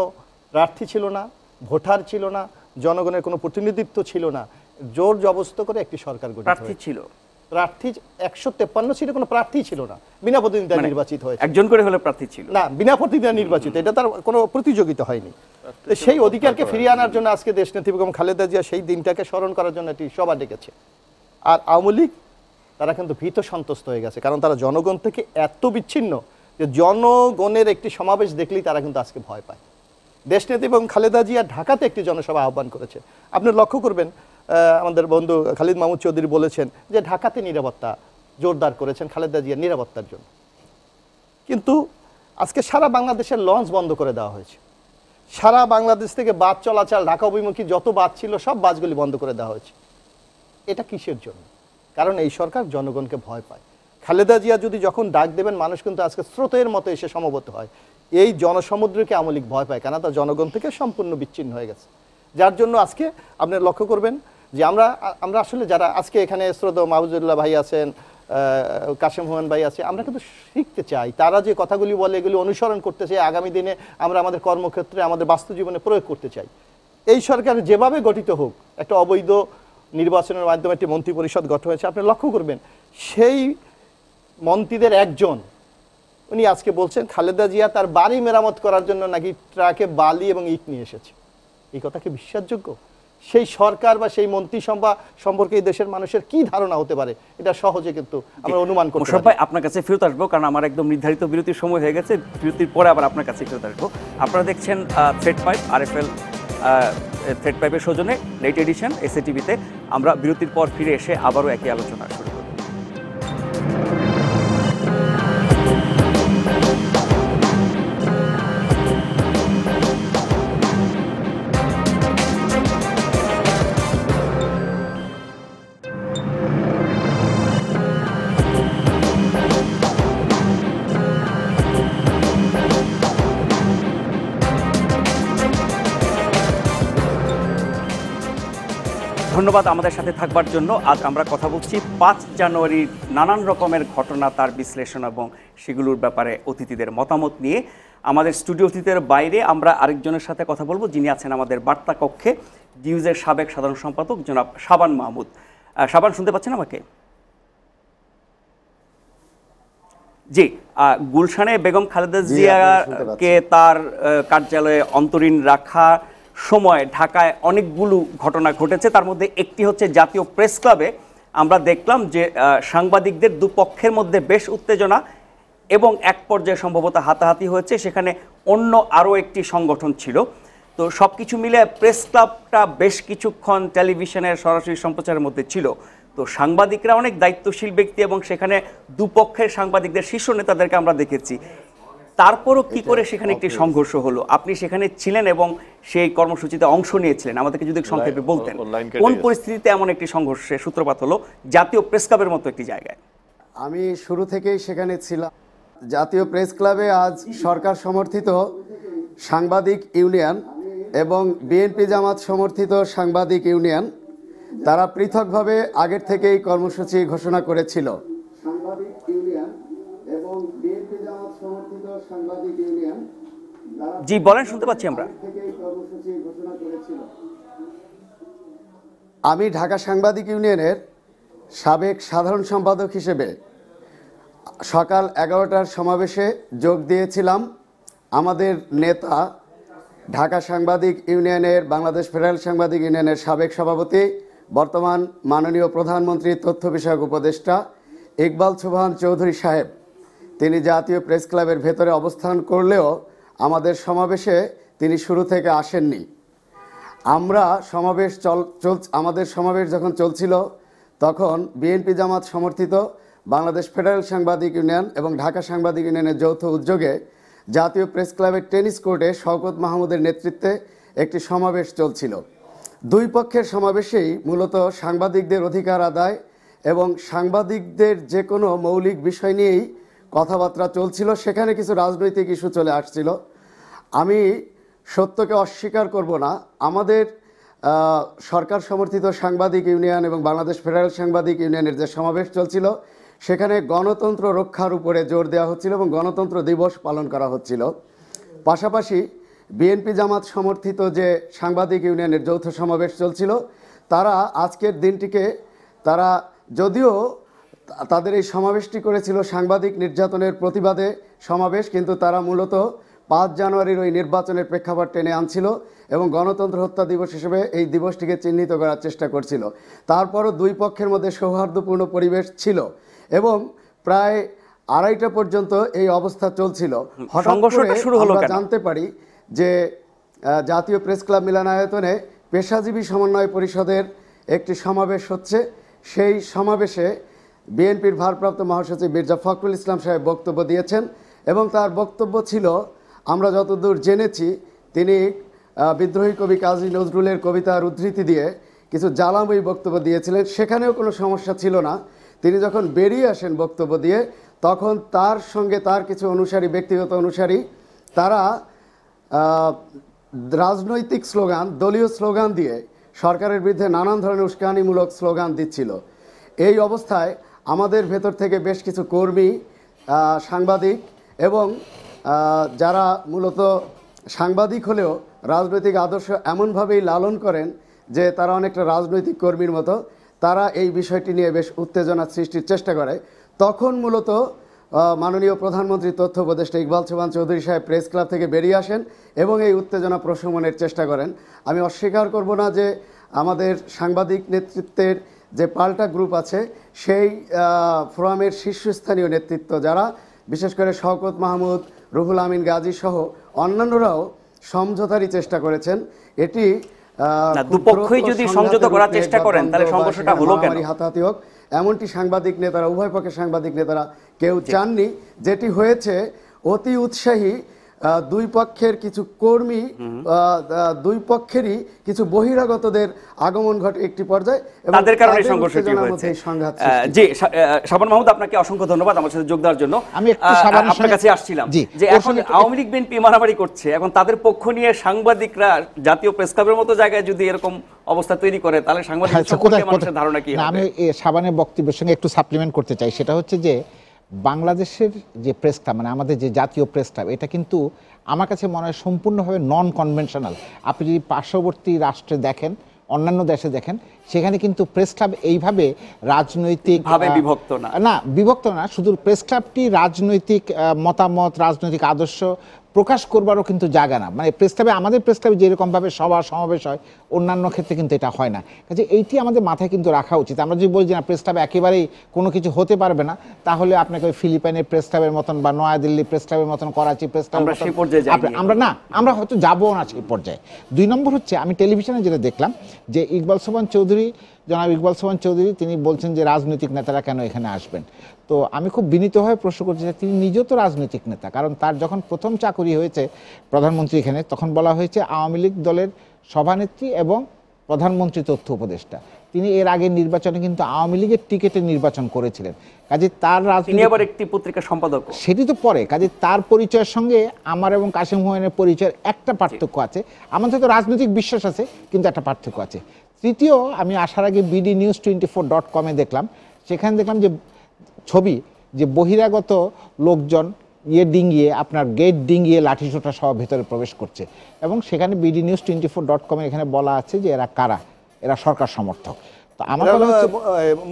প্রার্থী ছিল না ভোটার ছিল না জনগণের কোনো প্রতিনিধিত্ব ছিল না জোর জবস্ত করে একটি সরকার প্রার্থী ছিল প্রার্থী একশো তেপ্পান্ন সিটে কোনো প্রার্থী ছিল না বিনা প্রতিদ্বন্দ্বিতা মানে নির্বাচিত হয়েছে একজন করে হলে প্রার্থী ছিল না বিনা প্রতিদ্বন্দ্বিতা নির্বাচিত এটা তার কোনো প্রতিযোগিতা হয়নি সেই অধিকারকে ফিরিয়ে আনার জন্য আজকে দেশ নেত্রী বেগম খালেদা জিয়া সেই দিনটাকে স্মরণ করার জন্য এটি সভা ডেকেছে আর আওয়ামী লীগ তারা কিন্তু ভীত সন্তুষ্ট হয়ে গেছে কারণ তারা জনগণ থেকে এত বিচ্ছিন্ন যে জনগণের একটি সমাবেশ দেখলেই তারা কিন্তু আজকে ভয় পায় দেশনেতা এবং খালেদা জিয়া ঢাকাতে একটি জনসভা আহ্বান করেছে আপনি লক্ষ্য করবেন আমাদের বন্ধু খালিদ মাহমুদ চৌধুরী বলেছেন যে ঢাকাতে নিরাপত্তা জোরদার করেছেন খালেদা জিয়ার নিরাপত্তার জন্য কিন্তু আজকে সারা বাংলাদেশের লঞ্চ বন্ধ করে দেওয়া হয়েছে সারা বাংলাদেশ থেকে বাস চলাচল ঢাকা অভিমুখী যত বাস ছিল সব বাসগুলি বন্ধ করে দেওয়া হয়েছে এটা কিসের জন্য কারণ এই সরকার জনগণকে ভয় পায় খালেদা জিয়া যদি যখন ডাক দেবেন মানুষ কিন্তু আজকে স্রোতের মতো এসে সমবত হয় এই জনসমুদ্রকে আমলিক ভয় পায় কেন তা জনগণ থেকে সম্পূর্ণ বিচ্ছিন্ন হয়ে গেছে যার জন্য আজকে আপনারা লক্ষ্য করবেন যে আমরা আমরা আসলে যারা আজকে এখানে শ্রদ্ধ মাহবুজুল্লাহ ভাই আছেন কাশেম হোমেন ভাই আছে আমরা কিন্তু শিখতে চাই তারা যে কথাগুলি বলে এগুলি অনুসরণ করতে চাই আগামী দিনে আমরা আমাদের কর্মক্ষেত্রে আমাদের বাস্তু জীবনে প্রয়োগ করতে চাই এই সরকার যেভাবে গঠিত হোক একটা অবৈধ নির্বাচনের মাধ্যমে একটি মন্ত্রী পরিষদ গঠন হয়েছে আপনি লক্ষ্য করবেন সেই মন্ত্রীদের একজন উনি আজকে বলছেন খালেদা জিয়া তার বাড়ি মেরামত করার জন্য নাকি ট্রাকে বালি এবং ইট নিয়ে এসেছে এই কথা কি বিশ্বাসযোগ্য সেই সরকার বা সেই মন্ত্রিসভা সম্পর্কে এই দেশের মানুষের কি ধারণা হতে পারে এটা সহজে কিন্তু আমরা অনুমান করি সবাই ভাই আপনার কাছে ফেরত আসবো কারণ আমার একদম নির্ধারিত বিরতির সময় হয়ে গেছে বিরতির পরে আবার আপনার কাছে ফেরত আসবো আপনারা দেখছেন থ্রেড পাইপ এল থ্রেড পাইপের সৌজনে লেট এডিশন এসএটিভিতে টিভিতে আমরা বিরতির পর ফিরে এসে আবারও একই আলোচনা শুরু করব ধন্যবাদ আমাদের সাথে থাকবার জন্য আজ আমরা কথা বলছি পাঁচ জানুয়ারির নানান রকমের ঘটনা তার বিশ্লেষণ এবং সেগুলোর ব্যাপারে অতিথিদের মতামত নিয়ে আমাদের স্টুডিও অতিথিদের বাইরে আমরা আরেকজনের সাথে কথা বলবো যিনি আছেন আমাদের বার্তা কক্ষে নিউজের সাবেক সাধারণ সম্পাদক জনাব সাবান মাহমুদ সাবান শুনতে পাচ্ছেন আমাকে জি গুলশানে বেগম খালেদা জিয়াকে তার কার্যালয়ে অন্তরীণ রাখা সময় ঢাকায় অনেকগুলো ঘটনা ঘটেছে তার মধ্যে একটি হচ্ছে জাতীয় প্রেস ক্লাবে আমরা দেখলাম যে সাংবাদিকদের দুপক্ষের মধ্যে বেশ উত্তেজনা এবং এক পর্যায়ে সম্ভবত হাতাহাতি হয়েছে সেখানে অন্য আরও একটি সংগঠন ছিল তো সব কিছু মিলে প্রেস ক্লাবটা বেশ কিছুক্ষণ টেলিভিশনের সরাসরি সম্প্রচারের মধ্যে ছিল তো সাংবাদিকরা অনেক দায়িত্বশীল ব্যক্তি এবং সেখানে দুপক্ষের সাংবাদিকদের শীর্ষ নেতাদেরকে আমরা দেখেছি তারপরও কি করে সেখানে একটি সংঘর্ষ হলো আপনি সেখানে ছিলেন এবং সেই কর্মসূচিতে অংশ নিয়েছিলেন আমাদেরকে যদি সংক্ষেপে বলতেন কোন পরিস্থিতিতে এমন একটি সংঘর্ষের সূত্রপাত হলো জাতীয় প্রেস ক্লাবের মতো একটি জায়গায় আমি শুরু থেকেই সেখানে ছিলাম জাতীয় প্রেস ক্লাবে আজ সরকার সমর্থিত সাংবাদিক ইউনিয়ন এবং বিএনপি জামাত সমর্থিত সাংবাদিক ইউনিয়ন তারা পৃথকভাবে আগের থেকেই কর্মসূচি ঘোষণা করেছিল জি বলেন শুনতে পাচ্ছি আমরা আমি ঢাকা সাংবাদিক ইউনিয়নের সাবেক সাধারণ সম্পাদক হিসেবে সকাল এগারোটার সমাবেশে যোগ দিয়েছিলাম আমাদের নেতা ঢাকা সাংবাদিক ইউনিয়নের বাংলাদেশ ফেডারেল সাংবাদিক ইউনিয়নের সাবেক সভাপতি বর্তমান মাননীয় প্রধানমন্ত্রী তথ্য বিষয়ক উপদেষ্টা ইকবাল সুবহান চৌধুরী সাহেব তিনি জাতীয় প্রেস ক্লাবের ভেতরে অবস্থান করলেও আমাদের সমাবেশে তিনি শুরু থেকে আসেননি আমরা সমাবেশ চল আমাদের সমাবেশ যখন চলছিল তখন বিএনপি জামাত সমর্থিত বাংলাদেশ ফেডারেল সাংবাদিক ইউনিয়ন এবং ঢাকা সাংবাদিক ইউনিয়নের যৌথ উদ্যোগে জাতীয় প্রেস ক্লাবের টেনিস কোর্টে শওকত মাহমুদের নেতৃত্বে একটি সমাবেশ চলছিল দুই পক্ষের সমাবেশেই মূলত সাংবাদিকদের অধিকার আদায় এবং সাংবাদিকদের যে কোনো মৌলিক বিষয় নিয়েই কথাবার্তা চলছিল সেখানে কিছু রাজনৈতিক ইস্যু চলে আসছিল আমি সত্যকে অস্বীকার করব না আমাদের সরকার সমর্থিত সাংবাদিক ইউনিয়ন এবং বাংলাদেশ ফেডারেল সাংবাদিক ইউনিয়নের যে সমাবেশ চলছিল সেখানে গণতন্ত্র রক্ষার উপরে জোর দেওয়া হচ্ছিল এবং গণতন্ত্র দিবস পালন করা হচ্ছিল পাশাপাশি বিএনপি জামাত সমর্থিত যে সাংবাদিক ইউনিয়নের যৌথ সমাবেশ চলছিল তারা আজকের দিনটিকে তারা যদিও তাদের এই সমাবেশটি করেছিল সাংবাদিক নির্যাতনের প্রতিবাদে সমাবেশ কিন্তু তারা মূলত পাঁচ জানুয়ারির ওই নির্বাচনের প্রেক্ষাপট টেনে আনছিল এবং গণতন্ত্র হত্যা দিবস হিসেবে এই দিবসটিকে চিহ্নিত করার চেষ্টা করছিল তারপরও দুই পক্ষের মধ্যে সৌহার্দ্যপূর্ণ পরিবেশ ছিল এবং প্রায় আড়াইটা পর্যন্ত এই অবস্থা চলছিল হঠাৎ জানতে পারি যে জাতীয় প্রেস ক্লাব মিলনায়তনে পেশাজীবী সমন্বয় পরিষদের একটি সমাবেশ হচ্ছে সেই সমাবেশে বিএনপির ভারপ্রাপ্ত মহাসচিব মির্জা ফখরুল ইসলাম সাহেব বক্তব্য দিয়েছেন এবং তার বক্তব্য ছিল আমরা যতদূর জেনেছি তিনি বিদ্রোহী কবি কাজী নজরুলের কবিতার উদ্ধৃতি দিয়ে কিছু জ্বালাময়ী বক্তব্য দিয়েছিলেন সেখানেও কোনো সমস্যা ছিল না তিনি যখন বেরিয়ে আসেন বক্তব্য দিয়ে তখন তার সঙ্গে তার কিছু অনুসারী ব্যক্তিগত অনুসারী তারা রাজনৈতিক স্লোগান দলীয় স্লোগান দিয়ে সরকারের বিরুদ্ধে নানান ধরনের উস্কানিমূলক স্লোগান দিচ্ছিল এই অবস্থায় আমাদের ভেতর থেকে বেশ কিছু কর্মী সাংবাদিক এবং যারা মূলত সাংবাদিক হলেও রাজনৈতিক আদর্শ এমনভাবেই লালন করেন যে তারা অনেকটা রাজনৈতিক কর্মীর মতো তারা এই বিষয়টি নিয়ে বেশ উত্তেজনা সৃষ্টির চেষ্টা করে তখন মূলত মাননীয় প্রধানমন্ত্রী তথ্য উপদেষ্টা ইকবাল সুবান চৌধুরী সাহেব প্রেস ক্লাব থেকে বেরিয়ে আসেন এবং এই উত্তেজনা প্রশমনের চেষ্টা করেন আমি অস্বীকার করব না যে আমাদের সাংবাদিক নেতৃত্বের যে পাল্টা গ্রুপ আছে সেই ফোরামের শীর্ষস্থানীয় নেতৃত্ব যারা বিশেষ করে শওকত মাহমুদ রুহুল আমিন গাজী সহ অন্যান্যরাও সমঝোতারই চেষ্টা করেছেন এটি যদি করার চেষ্টা করেন তাহলে সংঘর্ষটা হলো হাতাহাতি হোক এমনটি সাংবাদিক নেতারা উভয় পক্ষের সাংবাদিক নেতারা কেউ চাননি যেটি হয়েছে অতি উৎসাহী দুই পক্ষের কিছু কর্মী দুই পক্ষেরই কিছু বহিরাগতদের আগমন ঘটে একটি পর্যায়ে তাদের কারণে সংঘর্ষটি হয়েছে জি শাবান মাহমুদ আপনাকে অসংখ্য ধন্যবাদ আমার সাথে যোগ দেওয়ার জন্য আমি আপনার কাছে আসছিলাম যে এখন আওয়ামী লীগ বিএনপি মারামারি করছে এখন তাদের পক্ষ নিয়ে সাংবাদিকরা জাতীয় প্রেস ক্লাবের মতো জায়গায় যদি এরকম অবস্থা তৈরি করে তাহলে সাংবাদিক হ্যাঁ, মানুষের ধারণা কি আমি সাবানের বক্তব্যের সঙ্গে একটু সাপ্লিমেন্ট করতে চাই সেটা হচ্ছে যে বাংলাদেশের যে প্রেসটা মানে আমাদের যে জাতীয় প্রেসটা এটা কিন্তু আমার কাছে মনে হয় সম্পূর্ণভাবে নন কনভেনশনাল আপনি যদি পার্শ্ববর্তী রাষ্ট্রে দেখেন অন্যান্য দেশে দেখেন সেখানে কিন্তু প্রেস ক্লাব এইভাবে রাজনৈতিক বিভক্ত না না বিভক্ত না শুধু প্রেস ক্লাবটি রাজনৈতিক মতামত রাজনৈতিক আদর্শ প্রকাশ করবারও কিন্তু জায়গা না মানে প্রেস ক্লাবে আমাদের প্রেস ক্লাবে যেরকমভাবে সভা সমাবেশ হয় অন্যান্য ক্ষেত্রে কিন্তু এটা হয় না কাজে এইটি আমাদের মাথায় কিন্তু রাখা উচিত আমরা যদি বলি যে না প্রেস একেবারেই কোনো কিছু হতে পারবে না তাহলে আপনাকে ওই ফিলিপাইনের প্রেস ক্লাবের মতন বা নয়াদিল্লি প্রেস ক্লাবের মতন করাচি প্রেস ক্লাব আমরা না আমরা হয়তো যাবো না সেই পর্যায়ে দুই নম্বর হচ্ছে আমি টেলিভিশনে যেটা দেখলাম যে ইকবাল সোহান চৌধুরী জনাব ইকবাল সোহান চৌধুরী তিনি বলছেন যে রাজনৈতিক নেতারা কেন এখানে আসবেন তো আমি খুব বিনীতভাবে প্রশ্ন করছি যে তিনি নিজেও তো রাজনৈতিক নেতা কারণ তার যখন প্রথম চাকরি হয়েছে প্রধানমন্ত্রী এখানে তখন বলা হয়েছে আওয়ামী লীগ দলের সভানেত্রী এবং প্রধানমন্ত্রী তথ্য উপদেষ্টা তিনি এর আগে নির্বাচনে কিন্তু আওয়ামী লীগের টিকেটে নির্বাচন করেছিলেন কাজে তার রাজনীতি একটি পত্রিকা সম্পাদক সেটি তো পরে কাজে তার পরিচয়ের সঙ্গে আমার এবং কাশিম হুমায়ুনের পরিচয়ের একটা পার্থক্য আছে আমাদের তো রাজনৈতিক বিশ্বাস আছে কিন্তু একটা পার্থক্য আছে তৃতীয় আমি আসার আগে BD news twenty four dot কমে দেখলাম সেখানে দেখলাম যে ছবি যে বহিরাগত লোকজন ইয়ে ডিঙ্গিয়ে আপনার গেট ডিঙ্গিয়ে লাঠিসোটা সহ ভেতরে প্রবেশ করছে এবং সেখানে BD news twenty four dot কমে এখানে বলা আছে যে এরা কারা এরা সরকার সমর্থক তো আমার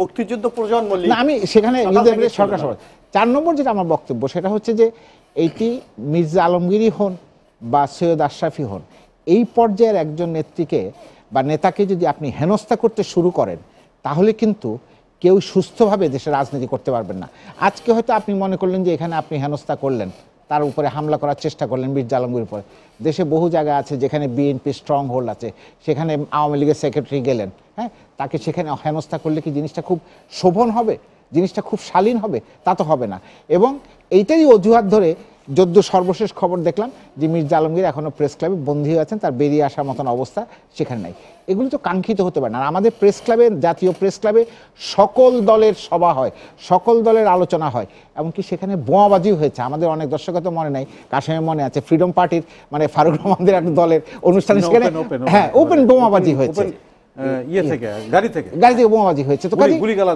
মুক্তিযুদ্ধ প্রজন্ম আমি সেখানে সরকার সমর্থক চার নম্বর যেটা আমার বক্তব্য সেটা হচ্ছে যে এইটি মির্জা আলমগিরি হন বা সৈয়দ আশরাফি হন এই পর্যায়ের একজন নেত্রীকে বা নেতাকে যদি আপনি হেনস্থা করতে শুরু করেন তাহলে কিন্তু কেউ সুস্থভাবে দেশে রাজনীতি করতে পারবেন না আজকে হয়তো আপনি মনে করলেন যে এখানে আপনি হেনস্থা করলেন তার উপরে হামলা করার চেষ্টা করলেন মির্জা আলমগীর উপরে দেশে বহু জায়গা আছে যেখানে বিএনপি স্ট্রং হোল্ড আছে সেখানে আওয়ামী লীগের সেক্রেটারি গেলেন হ্যাঁ তাকে সেখানে হেনস্থা করলে কি জিনিসটা খুব শোভন হবে জিনিসটা খুব শালীন হবে তা তো হবে না এবং এইটারই অজুহাত ধরে যদ্য সর্বশেষ খবর দেখলাম যে মির্জা আলমগীর এখনও প্রেস ক্লাবে বন্দী হয়ে আছেন তার বেরিয়ে আসার মতন অবস্থা সেখানে নাই এগুলি তো কাঙ্ক্ষিত হতে পারে না আর আমাদের প্রেস ক্লাবে জাতীয় প্রেস ক্লাবে সকল দলের সভা হয় সকল দলের আলোচনা হয় এমনকি সেখানে বোমাবাজিও হয়েছে আমাদের অনেক দর্শকের তো মনে নাই কাশেমের মনে আছে ফ্রিডম পার্টির মানে ফারুক রহমানদের একটা দলের অনুষ্ঠান সেখানে হ্যাঁ ওপেন বোমাবাজি হয়েছে ইয়ে, ইয়ে থেকে গাড়ি থেকে গাড়ি থেকে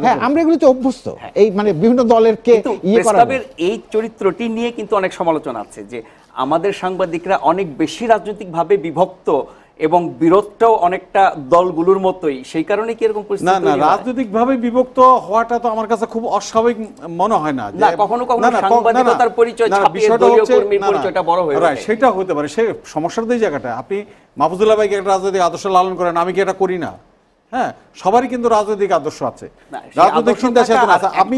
হ্যাঁ, আমরা এগুলিতে অভ্যস্ত হ্যাঁ। এই মানে বিভিন্ন দলের ইয়ে এই চরিত্রটি নিয়ে কিন্তু অনেক সমালোচনা আছে যে আমাদের সাংবাদিকরা অনেক বেশি রাজনৈতিক ভাবে বিভক্ত এবং বিরোধটাও অনেকটা দলগুলোর মতোই সেই কারণে কি এরকম না না রাজনৈতিক ভাবে বিভক্ত হওয়াটা তো আমার কাছে খুব অস্বাভাবিক মনে হয় না না কখনো কখনো সাংবাদিকতার পরিচয় ছাপিয়ে দলীয় কর্মীর পরিচয়টা বড় হয়ে যায় সেটা হতে পারে সে সমস্যার এই জায়গাটা আপনি মাহফুজুল্লাহ ভাইকে একটা রাজনৈতিক আদর্শ লালন করেন আমি কি এটা করি না হ্যাঁ সবারই কিন্তু রাজনৈতিক আদর্শ আছে রাজনৈতিক চিন্তা চেতনা আছে আপনি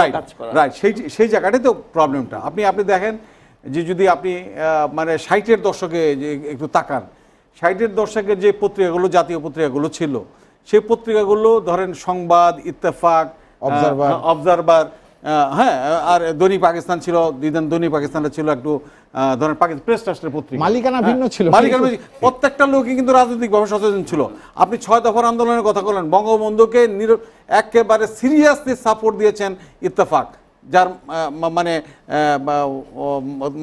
রাইট রাইট সেই সেই জায়গাটাই তো প্রবলেমটা আপনি আপনি দেখেন যে যদি আপনি মানে ষাটের দশকে যে একটু তাকান ষাটের দশকে যে পত্রিকাগুলো জাতীয় পত্রিকাগুলো ছিল সেই পত্রিকাগুলো ধরেন সংবাদ ইত্তেফাক অবজারভার হ্যাঁ, অবজারভার হ্যাঁ আর দৈনিক পাকিস্তান ছিল দিদেন দৈনিক পাকিস্তানটা ছিল একটু ধরেন পাকিস্তান প্রেস ট্রাস্টের পত্রিকা মালিকানা ভিন্ন হ্যাঁ, ছিল মালিকানা প্রত্যেকটা লোকই কিন্তু রাজনৈতিকভাবে সচেতন ছিল আপনি ছয় দফার আন্দোলনের কথা বলেন বঙ্গবন্ধুকে একেবারে সিরিয়াসলি সাপোর্ট দিয়েছেন ইত্তেফাক যার মানে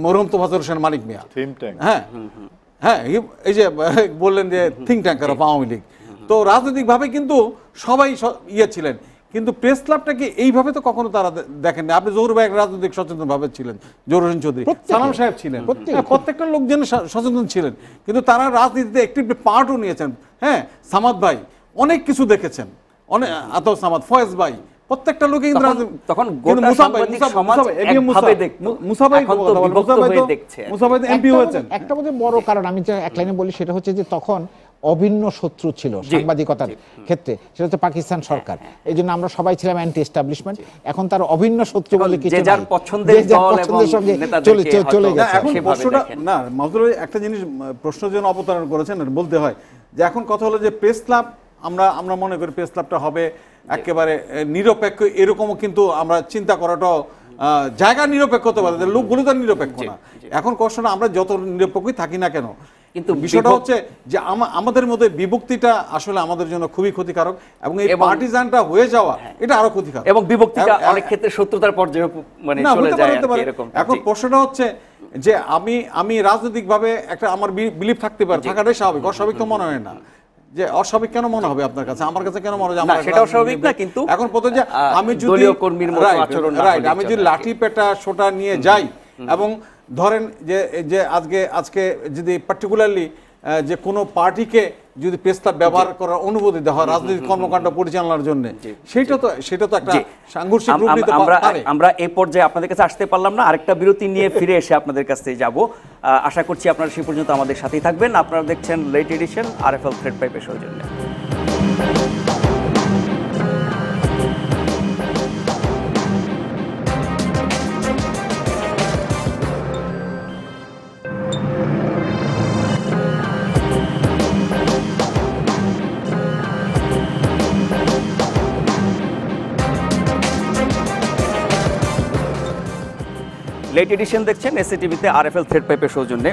মরহম তোফাজুর হোসেন মানিক মিয়া হ্যাঁ হ্যাঁ এই যে বললেন যে think tanker of Awami League তো রাজনৈতিকভাবে কিন্তু সবাই ইয়ে ছিলেন কিন্তু প্রেস ক্লাবটাকে এইভাবে তো কখনো তারা দেখেননি আপনি জহুর ভাই রাজনৈতিক সচেতন ভাবে ছিলেন জহুর হোসেন চৌধুরী সালাম সাহেব ছিলেন হ্যাঁ, প্রত্যেকটা লোক যেন সচেতন ছিলেন কিন্তু তারা রাজনীতিতে একটি পার্টও নিয়েছেন হ্যাঁ সামাদ ভাই অনেক কিছু দেখেছেন অনেক আতস সামাদ ফয়েজ ভাই প্রত্যেকটা লোকে কিন্তু তখন একটা বড় কারণ আমি যে এক লাইনে বলি সেটা হচ্ছে যে তখন অভিন্ন শত্রু ছিল সাংবাদিকতার ক্ষেত্রে সেটা হচ্ছে পাকিস্তান হ্যাঁ, সরকার হ্যাঁ। এই জন্য আমরা সবাই ছিলাম অ্যান্টি এস্টাবলিশমেন্ট এখন তার অভিন্ন শত্রু বলে কিছু যার পছন্দের চলে চলে গেছে এখন প্রশ্নটা না মাহদুর একটা জিনিস প্রশ্ন যেন অবতারণ করেছেন বলতে হয় যে এখন কথা হলো যে প্রেস ক্লাব আমরা আমরা মনে করি প্রেস ক্লাবটা হবে একেবারে নিরপেক্ষ এরকমও কিন্তু আমরা চিন্তা করাটাও জায়গা নিরপেক্ষ হতে পারে লোকগুলো তো নিরপেক্ষ না এখন কষ্ট আমরা যত নিরপেক্ষই থাকি না কেন কিন্তু বিষয়টা হচ্ছে যে আমাদের মধ্যে বিভক্তিটা আসলে আমাদের জন্য খুবই ক্ষতিকারক এবং এই পার্টিজানটা হয়ে যাওয়া হ্যাঁ। এটা আরো ক্ষতিকারক এবং বিভক্তিটা অনেক ক্ষেত্রে শত্রুতার পর্যায়ে মানে চলে যায় এখন প্রশ্নটা হচ্ছে যে আমি আমি রাজনৈতিকভাবে একটা আমার বিলিভ থাকতে পারি থাকাটাই স্বাভাবিক অস্বাভাবিক তো মনে হয় না যে অস্বাভাবিক কেন মনে হবে আপনার কাছে আমার কাছে কেন মনে হয় না সেটা অস্বাভাবিক না কিন্তু এখন প্রথম যে আমি যদি কর্মীর মতো আচরণ রাইট আমি যদি লাঠি পেটা সোটা নিয়ে যাই এবং ধরেন যে যে আজকে আজকে যদি পার্টিকুলারলি যে কোনো পার্টিকে যদি প্রস্তাব ব্যবহার করার অনুমতি দেওয়া হয় রাজনৈতিক কর্মকাণ্ড পরিচালনার জন্য সেটা তো সেটা তো একটা সাংঘর্ষিক রূপ নিতে আমরা আমরা এই পর্যায়ে আপনাদের কাছে আসতে পারলাম না আরেকটা বিরতি নিয়ে ফিরে এসে আপনাদের কাছে যাব আশা করছি আপনারা সেই পর্যন্ত আমাদের সাথেই থাকবেন আপনারা দেখছেন লেট এডিশন আর থ্রেড পাইপের সৌজন্যে লেট এডিশন দেখছেন এসি টিভিতে আর এফ এল থ্রেড পাইপের সৌজন্যে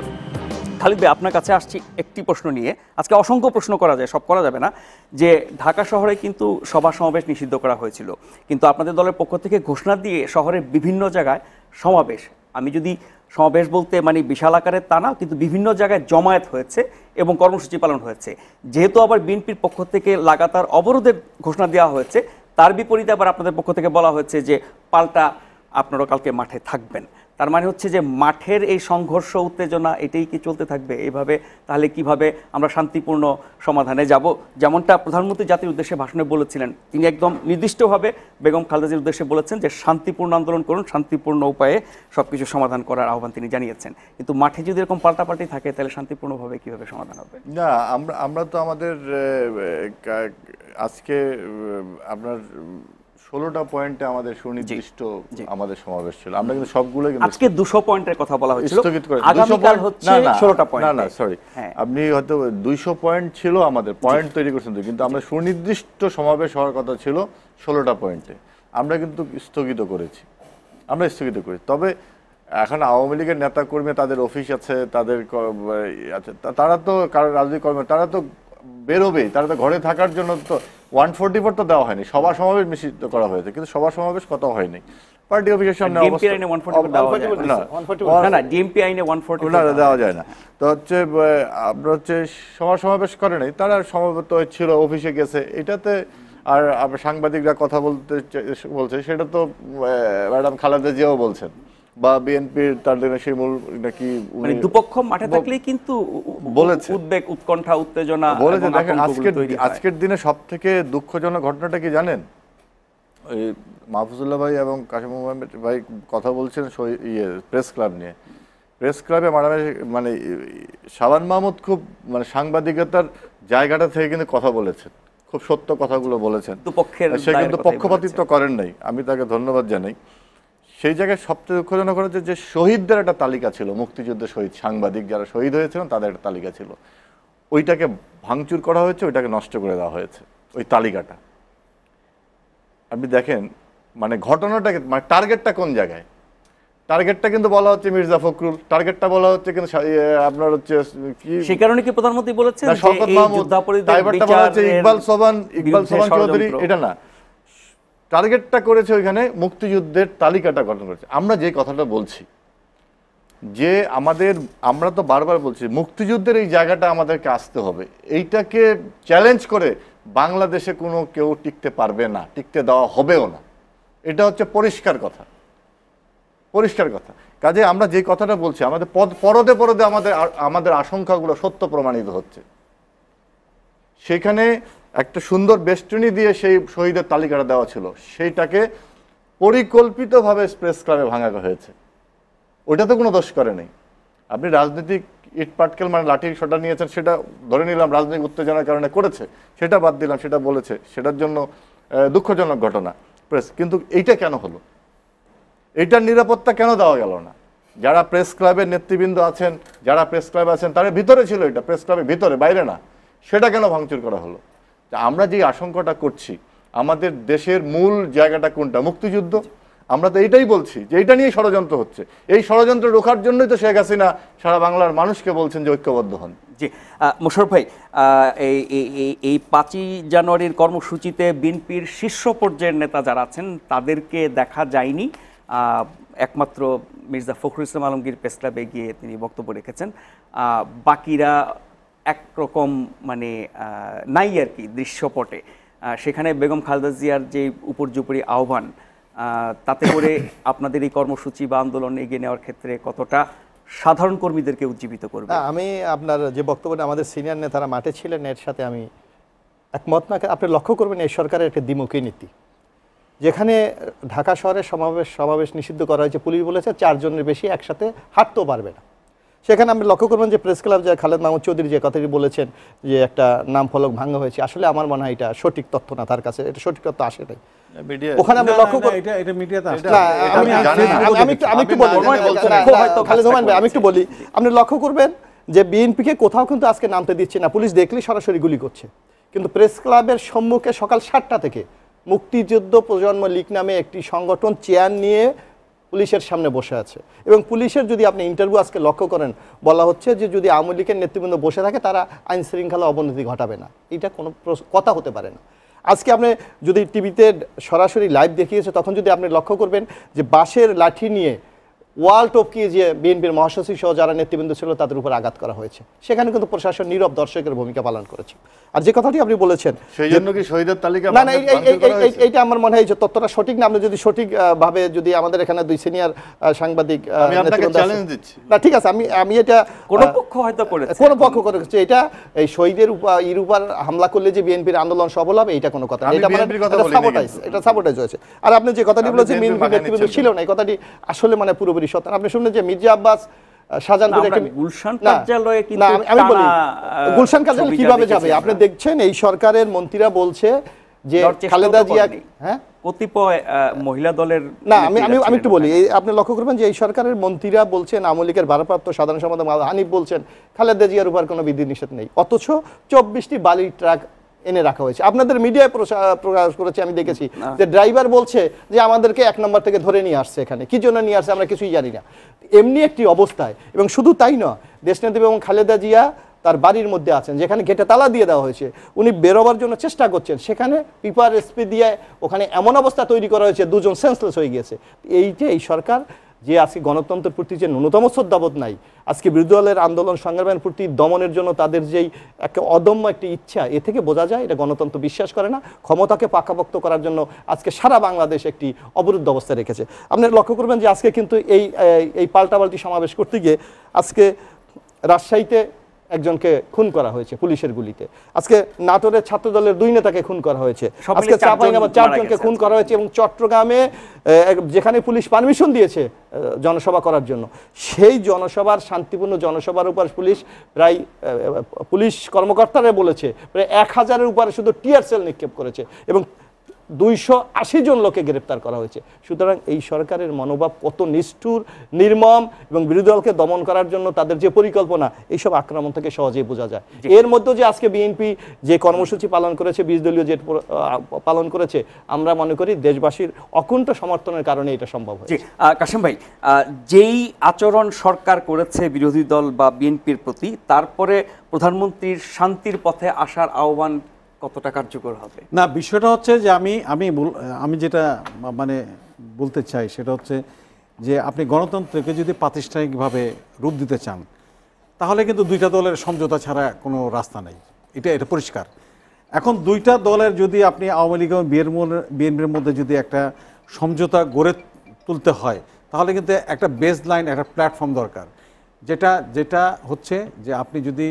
খালিদ ভাই আপনার কাছে আসছি একটি প্রশ্ন নিয়ে আজকে অসংখ্য প্রশ্ন করা যায় সব করা যাবে না যে ঢাকা শহরে কিন্তু সভা সমাবেশ নিষিদ্ধ করা হয়েছিল কিন্তু আপনাদের দলের পক্ষ থেকে ঘোষণা দিয়ে শহরের বিভিন্ন জায়গায় সমাবেশ আমি যদি সমাবেশ বলতে মানে বিশাল আকারের তা না কিন্তু বিভিন্ন জায়গায় জমায়েত হয়েছে এবং কর্মসূচি পালন হয়েছে যেহেতু আবার বিএনপির পক্ষ থেকে লাগাতার অবরোধের ঘোষণা দেওয়া হয়েছে তার বিপরীতে আবার আপনাদের পক্ষ থেকে বলা হয়েছে যে পাল্টা আপনারা কালকে মাঠে থাকবেন তার মানে হচ্ছে যে মাঠের এই সংঘর্ষ উত্তেজনা এটাই কি চলতে থাকবে এভাবে তাহলে কিভাবে আমরা শান্তিপূর্ণ সমাধানে যাব যেমনটা প্রধানমন্ত্রী জাতির উদ্দেশ্যে ভাষণে বলেছিলেন তিনি একদম নির্দিষ্টভাবে বেগম খালদাজির উদ্দেশ্যে বলেছেন যে শান্তিপূর্ণ আন্দোলন করুন শান্তিপূর্ণ উপায়ে সব কিছু সমাধান করার আহ্বান তিনি জানিয়েছেন কিন্তু মাঠে যদি এরকম পাল্টাপাল্টি থাকে তাহলে শান্তিপূর্ণভাবে কিভাবে সমাধান হবে না আমরা আমরা তো আমাদের আজকে আপনার ষোলোটা পয়েন্টে আমাদের সুনির্দিষ্ট আমাদের সমাবেশ ছিল আমরা কিন্তু সবগুলো আজকে দুশো পয়েন্টের কথা বলা হয়েছিল স্থগিত করে হচ্ছে ষোলোটা পয়েন্ট না না সরি হ্যাঁ। আপনি হয়তো দুইশো পয়েন্ট ছিল আমাদের পয়েন্ট তৈরি করছেন কিন্তু আমরা সুনির্দিষ্ট সমাবেশ হওয়ার কথা ছিল ষোলোটা পয়েন্টে আমরা কিন্তু স্থগিত করেছি আমরা স্থগিত করেছি তবে এখন আওয়ামী লীগের নেতা কর্মী তাদের অফিস আছে তাদের আছে তারা তো কারো রাজনৈতিক কর্মী তারা তো বেরোবেই তারা তো ঘরে থাকার জন্য তো ওয়ান ফোর্টি তো দেওয়া হয়নি সভা সমাবেশ নিষিদ্ধ করা হয়েছে কিন্তু সভা সমাবেশ কত হয়নি পার্টি অফিসের সামনে দেওয়া যায় না তো হচ্ছে আপনার হচ্ছে সভা সমাবেশ করে নাই তারা সমবেত ছিল অফিসে গেছে এটাতে আর সাংবাদিকরা কথা বলতে বলছে সেটা তো ম্যাডাম খালেদা জিয়াও বলছেন বা বিএনপির তাদের সেই মূল নাকি মানে দুপক্ষ মাঠে থাকলে কিন্তু বলেছে উদ্বেগ উৎকণ্ঠা উত্তেজনা বলেছে দেখেন আজকের আজকের দিনে সবথেকে দুঃখজনক ঘটনাটা কি জানেন ওই মাহফুজুল্লাহ ভাই এবং কাশিম মোহাম্মদ ভাই কথা বলছেন ইয়ে প্রেস ক্লাব নিয়ে প্রেস ক্লাবে মারামারি মানে শাবান মাহমুদ খুব মানে সাংবাদিকতার জায়গাটা থেকে কিন্তু কথা বলেছেন খুব সত্য কথাগুলো বলেছেন সে কিন্তু পক্ষপাতিত্ব করেন নাই আমি তাকে ধন্যবাদ জানাই সেই জায়গায় সবচেয়ে দুঃখজনক হচ্ছে যে শহীদদের একটা তালিকা ছিল মুক্তিযুদ্ধ শহীদ সাংবাদিক যারা শহীদ হয়েছিলেন তাদের একটা তালিকা ছিল ওইটাকে ভাঙচুর করা হয়েছে ওইটাকে নষ্ট করে দেওয়া হয়েছে ওই তালিকাটা আপনি দেখেন মানে ঘটনাটাকে মানে টার্গেটটা কোন জায়গায় টার্গেটটা কিন্তু বলা হচ্ছে মির্জা ফখরুল টার্গেটটা বলা হচ্ছে কিন্তু ইয়ে, আপনার হচ্ছে কি সেই কারণে কি প্রধানমন্ত্রী বলেছেন শওকত মাহমুদ ড্রাইভারটা বলা হচ্ছে ইকবাল সোবান ইকবাল সোবান চৌধুরী এটা না টার্গেটটা করেছে ওইখানে মুক্তিযুদ্ধের তালিকাটা গঠন করেছে আমরা যে কথাটা বলছি যে আমাদের আমরা তো বারবার বলছি মুক্তিযুদ্ধের এই জায়গাটা আমাদেরকে আসতে হবে এইটাকে চ্যালেঞ্জ করে বাংলাদেশে কোনো কেউ টিকতে পারবে না টিকতে দেওয়া হবেও না এটা হচ্ছে পরিষ্কার কথা পরিষ্কার কথা কাজে আমরা যে কথাটা বলছি আমাদের পদ পরদে পরদে আমাদের আমাদের আশঙ্কাগুলো সত্য প্রমাণিত হচ্ছে সেখানে একটা সুন্দর বেষ্টনী দিয়ে সেই শহীদের তালিকাটা দেওয়া ছিল সেইটাকে পরিকল্পিতভাবে প্রেস ক্লাবে ভাঙা হয়েছে ওইটা তো কোনো দোষ করে নেই আপনি রাজনৈতিক ইট পাটকেল মানে লাঠির সটা নিয়েছেন সেটা ধরে নিলাম রাজনৈতিক উত্তেজনার কারণে করেছে সেটা বাদ দিলাম সেটা বলেছে সেটার জন্য দুঃখজনক ঘটনা প্রেস কিন্তু এইটা কেন হলো এইটার নিরাপত্তা কেন দেওয়া গেল না যারা প্রেস ক্লাবের নেতৃবৃন্দ আছেন যারা প্রেস ক্লাবে আছেন তাদের ভিতরে ছিল এটা প্রেস ক্লাবের ভিতরে বাইরে না সেটা কেন ভাঙচুর করা হলো আমরা যে আশঙ্কাটা করছি আমাদের দেশের মূল জায়গাটা কোনটা মুক্তিযুদ্ধ আমরা তো এইটাই বলছি যে এটা নিয়ে ষড়যন্ত্র হচ্ছে এই ষড়যন্ত্র রোখার জন্যই তো শেখ হাসিনা সারা বাংলার মানুষকে বলছেন যে ঐক্যবদ্ধ হন জি মোশরফ ভাই এই এই পাঁচই জানুয়ারির কর্মসূচিতে বিএনপির শীর্ষ পর্যায়ের নেতা যারা আছেন তাদেরকে দেখা যায়নি একমাত্র মির্জা ফখরুল ইসলাম আলমগীর প্রেস গিয়ে তিনি বক্তব্য রেখেছেন বাকিরা একরকম মানে নাই আর কি দৃশ্যপটে সেখানে বেগম খালেদা জিয়ার যে উপর্যুপরি আহ্বান তাতে করে আপনাদের এই কর্মসূচি বা আন্দোলন এগিয়ে নেওয়ার ক্ষেত্রে কতটা সাধারণ কর্মীদেরকে উজ্জীবিত করবে আমি আপনার যে বক্তব্যটা আমাদের সিনিয়র নেতারা মাঠে ছিলেন এর সাথে আমি একমত না আপনি লক্ষ্য করবেন এই সরকারের একটা দ্বিমুখী নীতি যেখানে ঢাকা শহরে সমাবেশ সমাবেশ নিষিদ্ধ করা হয়েছে পুলিশ বলেছে চারজনের বেশি একসাথে হাঁটতেও পারবে না সেখানে আমরা লক্ষ্য করবেন যে প্রেস ক্লাব যে খালেদ মাহমুদ চৌধুরী যে কথাটি বলেছেন যে একটা নাম ফলক ভাঙা হয়েছে আসলে আমার মনে হয় এটা সঠিক তথ্য না তার কাছে এটা সঠিক তথ্য আসে নাই আমি আচ্ছা, বলি আচ্ছা। আপনি লক্ষ্য করবেন যে বিএনপিকে কোথাও কিন্তু আজকে নামতে দিচ্ছে না পুলিশ দেখলেই সরাসরি গুলি করছে কিন্তু প্রেস ক্লাবের সম্মুখে সকাল সাতটা থেকে মুক্তিযুদ্ধ প্রজন্ম লীগ নামে একটি সংগঠন চেয়ার নিয়ে পুলিশের সামনে বসে আছে এবং পুলিশের যদি আপনি ইন্টারভিউ আজকে লক্ষ্য করেন বলা হচ্ছে যে যদি আওয়ামী লীগের নেতৃবৃন্দ বসে থাকে তারা আইন শৃঙ্খলা অবনতি ঘটাবে না এটা কোনো কথা হতে পারে না আজকে আপনি যদি টিভিতে সরাসরি লাইভ দেখিয়েছে তখন যদি আপনি লক্ষ্য করবেন যে বাঁশের লাঠি নিয়ে ওয়াল টপকিয়ে যে বিএনপির মহাসচিব সহ যারা নেতৃবৃন্দ ছিল তাদের উপর আঘাত করা হয়েছে সেখানে কিন্তু প্রশাসন নীরব দর্শকের ভূমিকা পালন করেছে আর যে কথাটি আপনি বলেছেন সেই জন্য কি শহীদের তালিকা না না এইটা আমার মনে হয় যে তথ্যটা সঠিক না আপনি যদি সঠিক ভাবে যদি আমাদের এখানে দুই সিনিয়র সাংবাদিক আমি আপনাকে চ্যালেঞ্জ দিচ্ছি না ঠিক আছে আমি আমি এটা কোন পক্ষ হয়তো করেছে কোন পক্ষ করেছে এটা এই শহীদের ইর উপর হামলা করলে যে বিএনপির আন্দোলন সফল হবে এটা কোনো কথা না এটা মানে এটা সাবোটাইজ এটা সাবোটাইজ হয়েছে আর আপনি যে কথাটি বলেছেন বিএনপি নেতৃবৃন্দ ছিল না এই কথাটি আসলে মানে পুরো আপনি শুনলেন যে মির্জা আব্বাস খালেদা হ্যাঁ? মহিলা দলের না আমি একটু বলি আপনি লক্ষ্য করবেন যে এই সরকারের মন্ত্রীরা বলছেন আওয়ামী লীগের ভারপ্রাপ্ত সাধারণ সম্পাদক হানিফ বলছেন খালেদা জিয়ার উপর কোন বিধি নিষেধ নেই অথচ চব্বিশটি বালির ট্রাক এনে রাখা হয়েছে আপনাদের মিডিয়ায় প্রকাশ করেছে আমি দেখেছি যে ড্রাইভার বলছে যে আমাদেরকে এক নম্বর থেকে ধরে নিয়ে আসছে এখানে কি জন্য নিয়ে আসছে আমরা কিছুই জানি না এমনি একটি অবস্থায় এবং শুধু তাই নয় দেশনেদেব এবং খালেদা জিয়া তার বাড়ির মধ্যে আছেন যেখানে গেটে তালা দিয়ে দেওয়া হয়েছে উনি বেরোবার জন্য চেষ্টা করছেন সেখানে পিপার রেসপি দিয়ে ওখানে এমন অবস্থা তৈরি করা হয়েছে দুজন সেন্সলেস হয়ে গিয়েছে এইটা এই সরকার যে আজকে গণতন্ত্রের প্রতি যে ন্যূনতম শ্রদ্ধাবোধ নাই আজকে বিরোধী দলের আন্দোলন সংগ্রামের প্রতি দমনের জন্য তাদের যেই একটা অদম্য একটি ইচ্ছা এ থেকে বোঝা যায় এটা গণতন্ত্র বিশ্বাস করে না ক্ষমতাকে পাকাপোক্ত করার জন্য আজকে সারা বাংলাদেশ একটি অবরুদ্ধ অবস্থায় রেখেছে আপনারা লক্ষ্য করবেন যে আজকে কিন্তু এই এই পাল্টাপাল্টি সমাবেশ করতে গিয়ে আজকে রাজশাহীতে একজনকে খুন করা হয়েছে পুলিশের গুলিতে আজকে নাটোরের ছাত্র দলের দুই নেতাকে খুন করা হয়েছে আজকে চাপাইনবাব চারজনকে খুন করা হয়েছে এবং চট্টগ্রামে যেখানে পুলিশ পারমিশন দিয়েছে জনসভা করার জন্য সেই জনসভার শান্তিপূর্ণ জনসভার উপর পুলিশ প্রায় পুলিশ কর্মকর্তারা বলেছে প্রায় এক হাজারের উপরে শুধু টিয়ার সেল নিক্ষেপ করেছে এবং দুইশো জন লোকে গ্রেপ্তার করা হয়েছে সুতরাং এই সরকারের মনোভাব কত নিষ্ঠুর নির্মম এবং বিরোধী দলকে দমন করার জন্য তাদের যে পরিকল্পনা এইসব আক্রমণ থেকে সহজেই বোঝা যায় এর মধ্যে যে আজকে বিএনপি যে কর্মসূচি পালন করেছে বিশ দলীয় যে পালন করেছে আমরা মনে করি দেশবাসীর অকুণ্ঠ সমর্থনের কারণে এটা সম্ভব হয়েছে কাশিম ভাই যেই আচরণ সরকার করেছে বিরোধী দল বা বিএনপির প্রতি তারপরে প্রধানমন্ত্রীর শান্তির পথে আসার আহ্বান কতটা কার্যকর হবে না বিষয়টা হচ্ছে যে আমি আমি আমি যেটা মানে বলতে চাই সেটা হচ্ছে যে আপনি গণতন্ত্রকে যদি প্রাতিষ্ঠানিকভাবে রূপ দিতে চান তাহলে কিন্তু দুইটা দলের সমঝোতা ছাড়া কোনো রাস্তা নেই এটা এটা পরিষ্কার এখন দুইটা দলের যদি আপনি আওয়ামী লীগ এবং বিএনপির মধ্যে যদি একটা সমঝোতা গড়ে তুলতে হয় তাহলে কিন্তু একটা বেস লাইন একটা প্ল্যাটফর্ম দরকার যেটা যেটা হচ্ছে যে আপনি যদি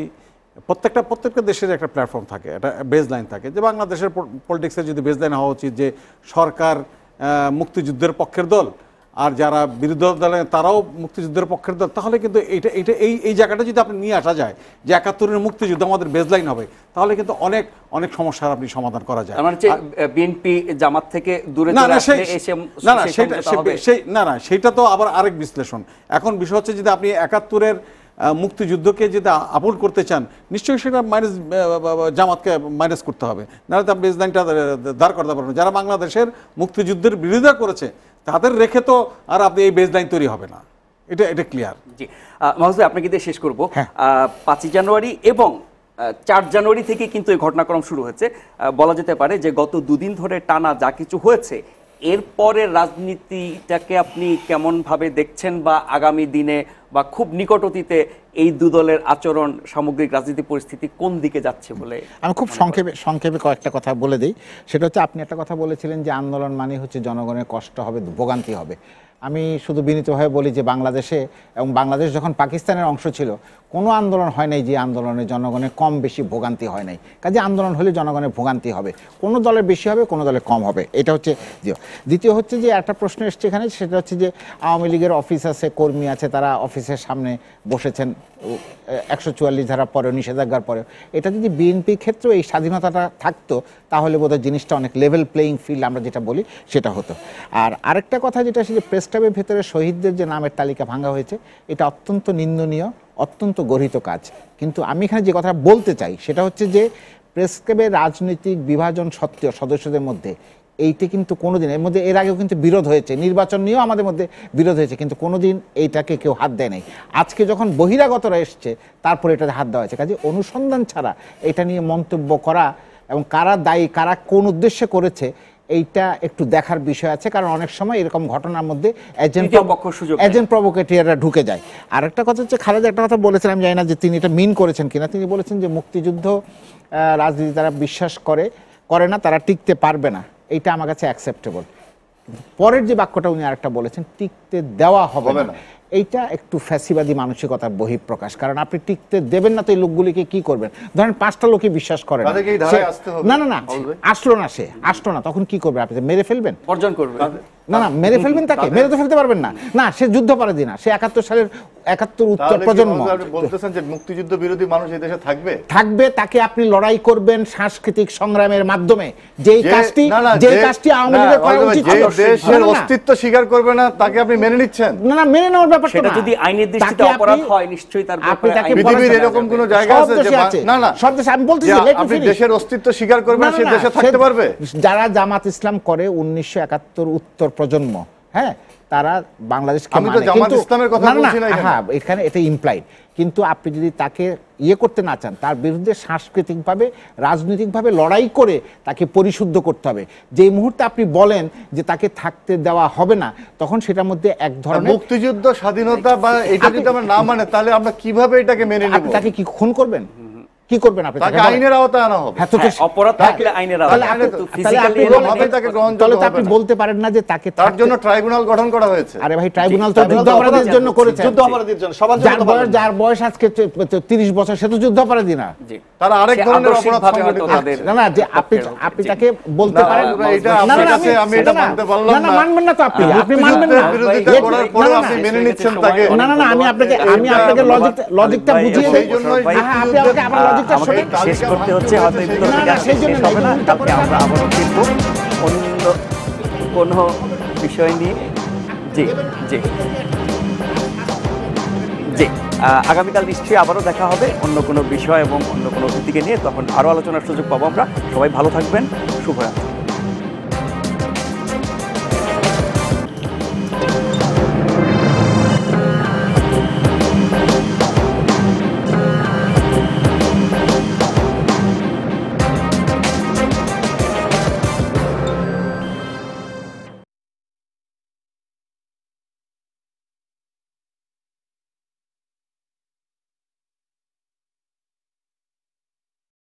প্রত্যেকটা প্রত্যেকটা দেশের একটা প্ল্যাটফর্ম থাকে একটা লাইন থাকে যে বাংলাদেশের পলিটিক্সের যদি লাইন হওয়া উচিত যে সরকার মুক্তিযুদ্ধের পক্ষের দল আর যারা বিরোধী দল তারাও মুক্তিযুদ্ধের পক্ষের দল তাহলে কিন্তু এইটা এইটা এই এই জায়গাটা যদি আপনি নিয়ে আসা যায় যে একাত্তরের মুক্তিযুদ্ধ আমাদের বেজলাইন হবে তাহলে কিন্তু অনেক অনেক সমস্যার আপনি সমাধান করা যায় মানে বিএনপি জামাত থেকে দূরে না না না না সেটা না না সেটা তো আবার আরেক বিশ্লেষণ এখন বিষয় হচ্ছে যদি আপনি একাত্তরের মুক্তিযুদ্ধকে যদি আপন করতে চান নিশ্চয়ই সেটা মাইনাস জামাতকে মাইনাস করতে হবে নাহলে তার বেসলাইনটা দাঁড় করতে পারবেন যারা বাংলাদেশের মুক্তিযুদ্ধের বিরোধিতা করেছে তাদের রেখে তো আর আপনি এই বেসলাইন তৈরি হবে না এটা এটা ক্লিয়ার জি মহাজুদ আপনাকে কিন্তু শেষ করবো হ্যাঁ। পাঁচই জানুয়ারি এবং চার জানুয়ারি থেকে কিন্তু এই ঘটনাক্রম শুরু হয়েছে বলা যেতে পারে যে গত দুদিন ধরে টানা যা কিছু হয়েছে এরপরে রাজনীতিটাকে আপনি কেমনভাবে দেখছেন বা আগামী দিনে বা খুব নিকট অতীতে এই দু দলের আচরণ সামগ্রিক রাজনীতি পরিস্থিতি কোন দিকে যাচ্ছে বলে আমি খুব সংক্ষেপে সংক্ষেপে কয়েকটা কথা বলে দিই সেটা হচ্ছে আপনি একটা কথা বলেছিলেন যে আন্দোলন মানে হচ্ছে জনগণের কষ্ট হবে ভোগান্তি হবে আমি শুধু বিনীতভাবে বলি যে বাংলাদেশে এবং বাংলাদেশ যখন পাকিস্তানের অংশ ছিল কোনো আন্দোলন হয় নাই যে আন্দোলনে জনগণের কম বেশি ভোগান্তি হয় নাই কাজে আন্দোলন হলে জনগণের ভোগান্তি হবে কোনো দলের বেশি হবে কোনো দলের কম হবে এটা হচ্ছে দ্বিতীয় হচ্ছে যে একটা প্রশ্ন এসছে এখানে সেটা হচ্ছে যে আওয়ামী লীগের অফিস আছে কর্মী আছে তারা অফিসের সামনে বসেছেন একশো চুয়াল্লিশ ধারা পরে নিষেধাজ্ঞার পরে এটা যদি বিএনপির ক্ষেত্রেও এই স্বাধীনতাটা থাকতো তাহলে বোধহয় জিনিসটা অনেক লেভেল প্লেয়িং ফিল্ড আমরা যেটা বলি সেটা হতো আর আরেকটা কথা যেটা সে যে প্রেস ক্লাবের ভেতরে শহীদদের যে নামের তালিকা ভাঙা হয়েছে এটা অত্যন্ত নিন্দনীয় অত্যন্ত গর্হিত কাজ কিন্তু আমি এখানে যে কথা বলতে চাই সেটা হচ্ছে যে প্রেস ক্লাবের রাজনৈতিক বিভাজন সত্ত্বেও সদস্যদের মধ্যে এইটি কিন্তু কোনো দিন এর মধ্যে এর আগেও কিন্তু বিরোধ হয়েছে নির্বাচন নিয়েও আমাদের মধ্যে বিরোধ হয়েছে কিন্তু কোনো দিন এইটাকে কেউ হাত দেয় নাই আজকে যখন বহিরাগতরা এসছে তারপরে এটাতে হাত দেওয়া হয়েছে কাজে অনুসন্ধান ছাড়া এটা নিয়ে মন্তব্য করা এবং কারা দায়ী কারা কোন উদ্দেশ্যে করেছে এইটা একটু দেখার বিষয় আছে কারণ অনেক সময় এরকম ঘটনার মধ্যে এজেন্ট এজেন্ট প্রভোকেটিয়াররা ঢুকে যায় আর একটা কথা হচ্ছে খালেদ একটা কথা বলেছিলাম জানি না যে তিনি এটা মিন করেছেন কিনা তিনি বলেছেন যে মুক্তিযুদ্ধ রাজনীতি তারা বিশ্বাস করে করে না তারা টিকতে পারবে না এইটা আমার কাছে অ্যাকসেপ্টেবল পরের যে বাক্যটা উনি আরেকটা বলেছেন টিকতে দেওয়া হবে না এইটা একটু ফ্যাসিবাদী মানসিকতার বহিঃপ্রকাশ কারণ আপনি টিকতে দেবেন না তো এই লোকগুলিকে কি করবেন ধরেন পাঁচটা লোকে বিশ্বাস করেন না না না আসলো না সে আসলো না তখন কি করবে আপনি মেরে ফেলবেন অর্জন করবেন না না মেরে ফেলবেন তাকে মেরে তো ফেলতে পারবেন না না সে যুদ্ধ পারে দিনা সে একাত্তর সালের একাত্তর উত্তর প্রজন্ম বলতেছেন যে মুক্তিযুদ্ধ বিরোধী মানুষ এই দেশে থাকবে থাকবে তাকে আপনি লড়াই করবেন সাংস্কৃতিক সংগ্রামের মাধ্যমে যেই কাজটি যেই কাজটি আওয়ামী লীগের করা উচিত ছিল দেশের অস্তিত্ব স্বীকার করবে না তাকে আপনি মেনে নিচ্ছেন না না মেনে নেওয়ার সেটা যদি আইনের এরকম জায়গা আছে না না সব দেশের অস্তিত্ব স্বীকার দেশে থাকতে পারবে যারা জামাত ইসলাম করে উনিশশো একাত্তর উত্তর প্রজন্ম হ্যাঁ তারা বাংলাদেশ মানে। হ্যাঁ এখানে এটা ইমপ্লাইড কিন্তু আপনি যদি তাকে ইয়ে করতে না চান তার বিরুদ্ধে সাংস্কৃতিকভাবে রাজনৈতিকভাবে লড়াই করে তাকে পরিশুদ্ধ করতে হবে যেই মুহূর্তে আপনি বলেন যে তাকে থাকতে দেওয়া হবে না তখন সেটার মধ্যে এক ধরনের মুক্তিযুদ্ধ স্বাধীনতা বা এটা যদি আমরা না মানে তাহলে আমরা কিভাবে এটাকে মেনে নেব তাকে কি খুন করবেন কি করবেন আপনি তাকে আইনের আওতায় আনা হবে হ্যাঁ তো অপরাধ থাকলে আইনের আওতায় কিন্তু ফিজিক্যালি তাকে গ্রহণ তাহলে তো আপনি বলতে পারেন না যে তাকে তার জন্য ট্রাইব্যুনাল গঠন করা হয়েছে আরে ভাই ট্রাইব্যুনাল তো যুদ্ধ অপরাধের জন্য করেছে যুদ্ধ অপরাধের জন্য সবার জন্য বয়স যার বয়স আজকে 30 বছর সে তো যুদ্ধ অপরাধী না জি তার আরেক ধরনের অপরাধ সংগঠিত তাদের না না যে আপনি আপনি তাকে বলতে পারেন এটা আপনার কাছে আমি এটা মানতে পারলাম না না মানবেন না তো আপনি আপনি মানবেন না বিরোধিতা করার পরে আপনি মেনে নিচ্ছেন তাকে না না না আমি আপনাকে আমি আপনাকে লজিক লজিকটা বুঝিয়ে দেই আপনি আমাকে আমার শেষ করতে হচ্ছে হয়তো শেষ হবে না আমরা আবারও অন্য কোনো বিষয় নিয়ে জি জি জি আগামীকাল নিশ্চয়ই আবারও দেখা হবে অন্য কোনো বিষয় এবং অন্য কোনো অতিথিকে নিয়ে তখন আরও আলোচনার সুযোগ পাবো আমরা সবাই ভালো থাকবেন শুভরাত্রি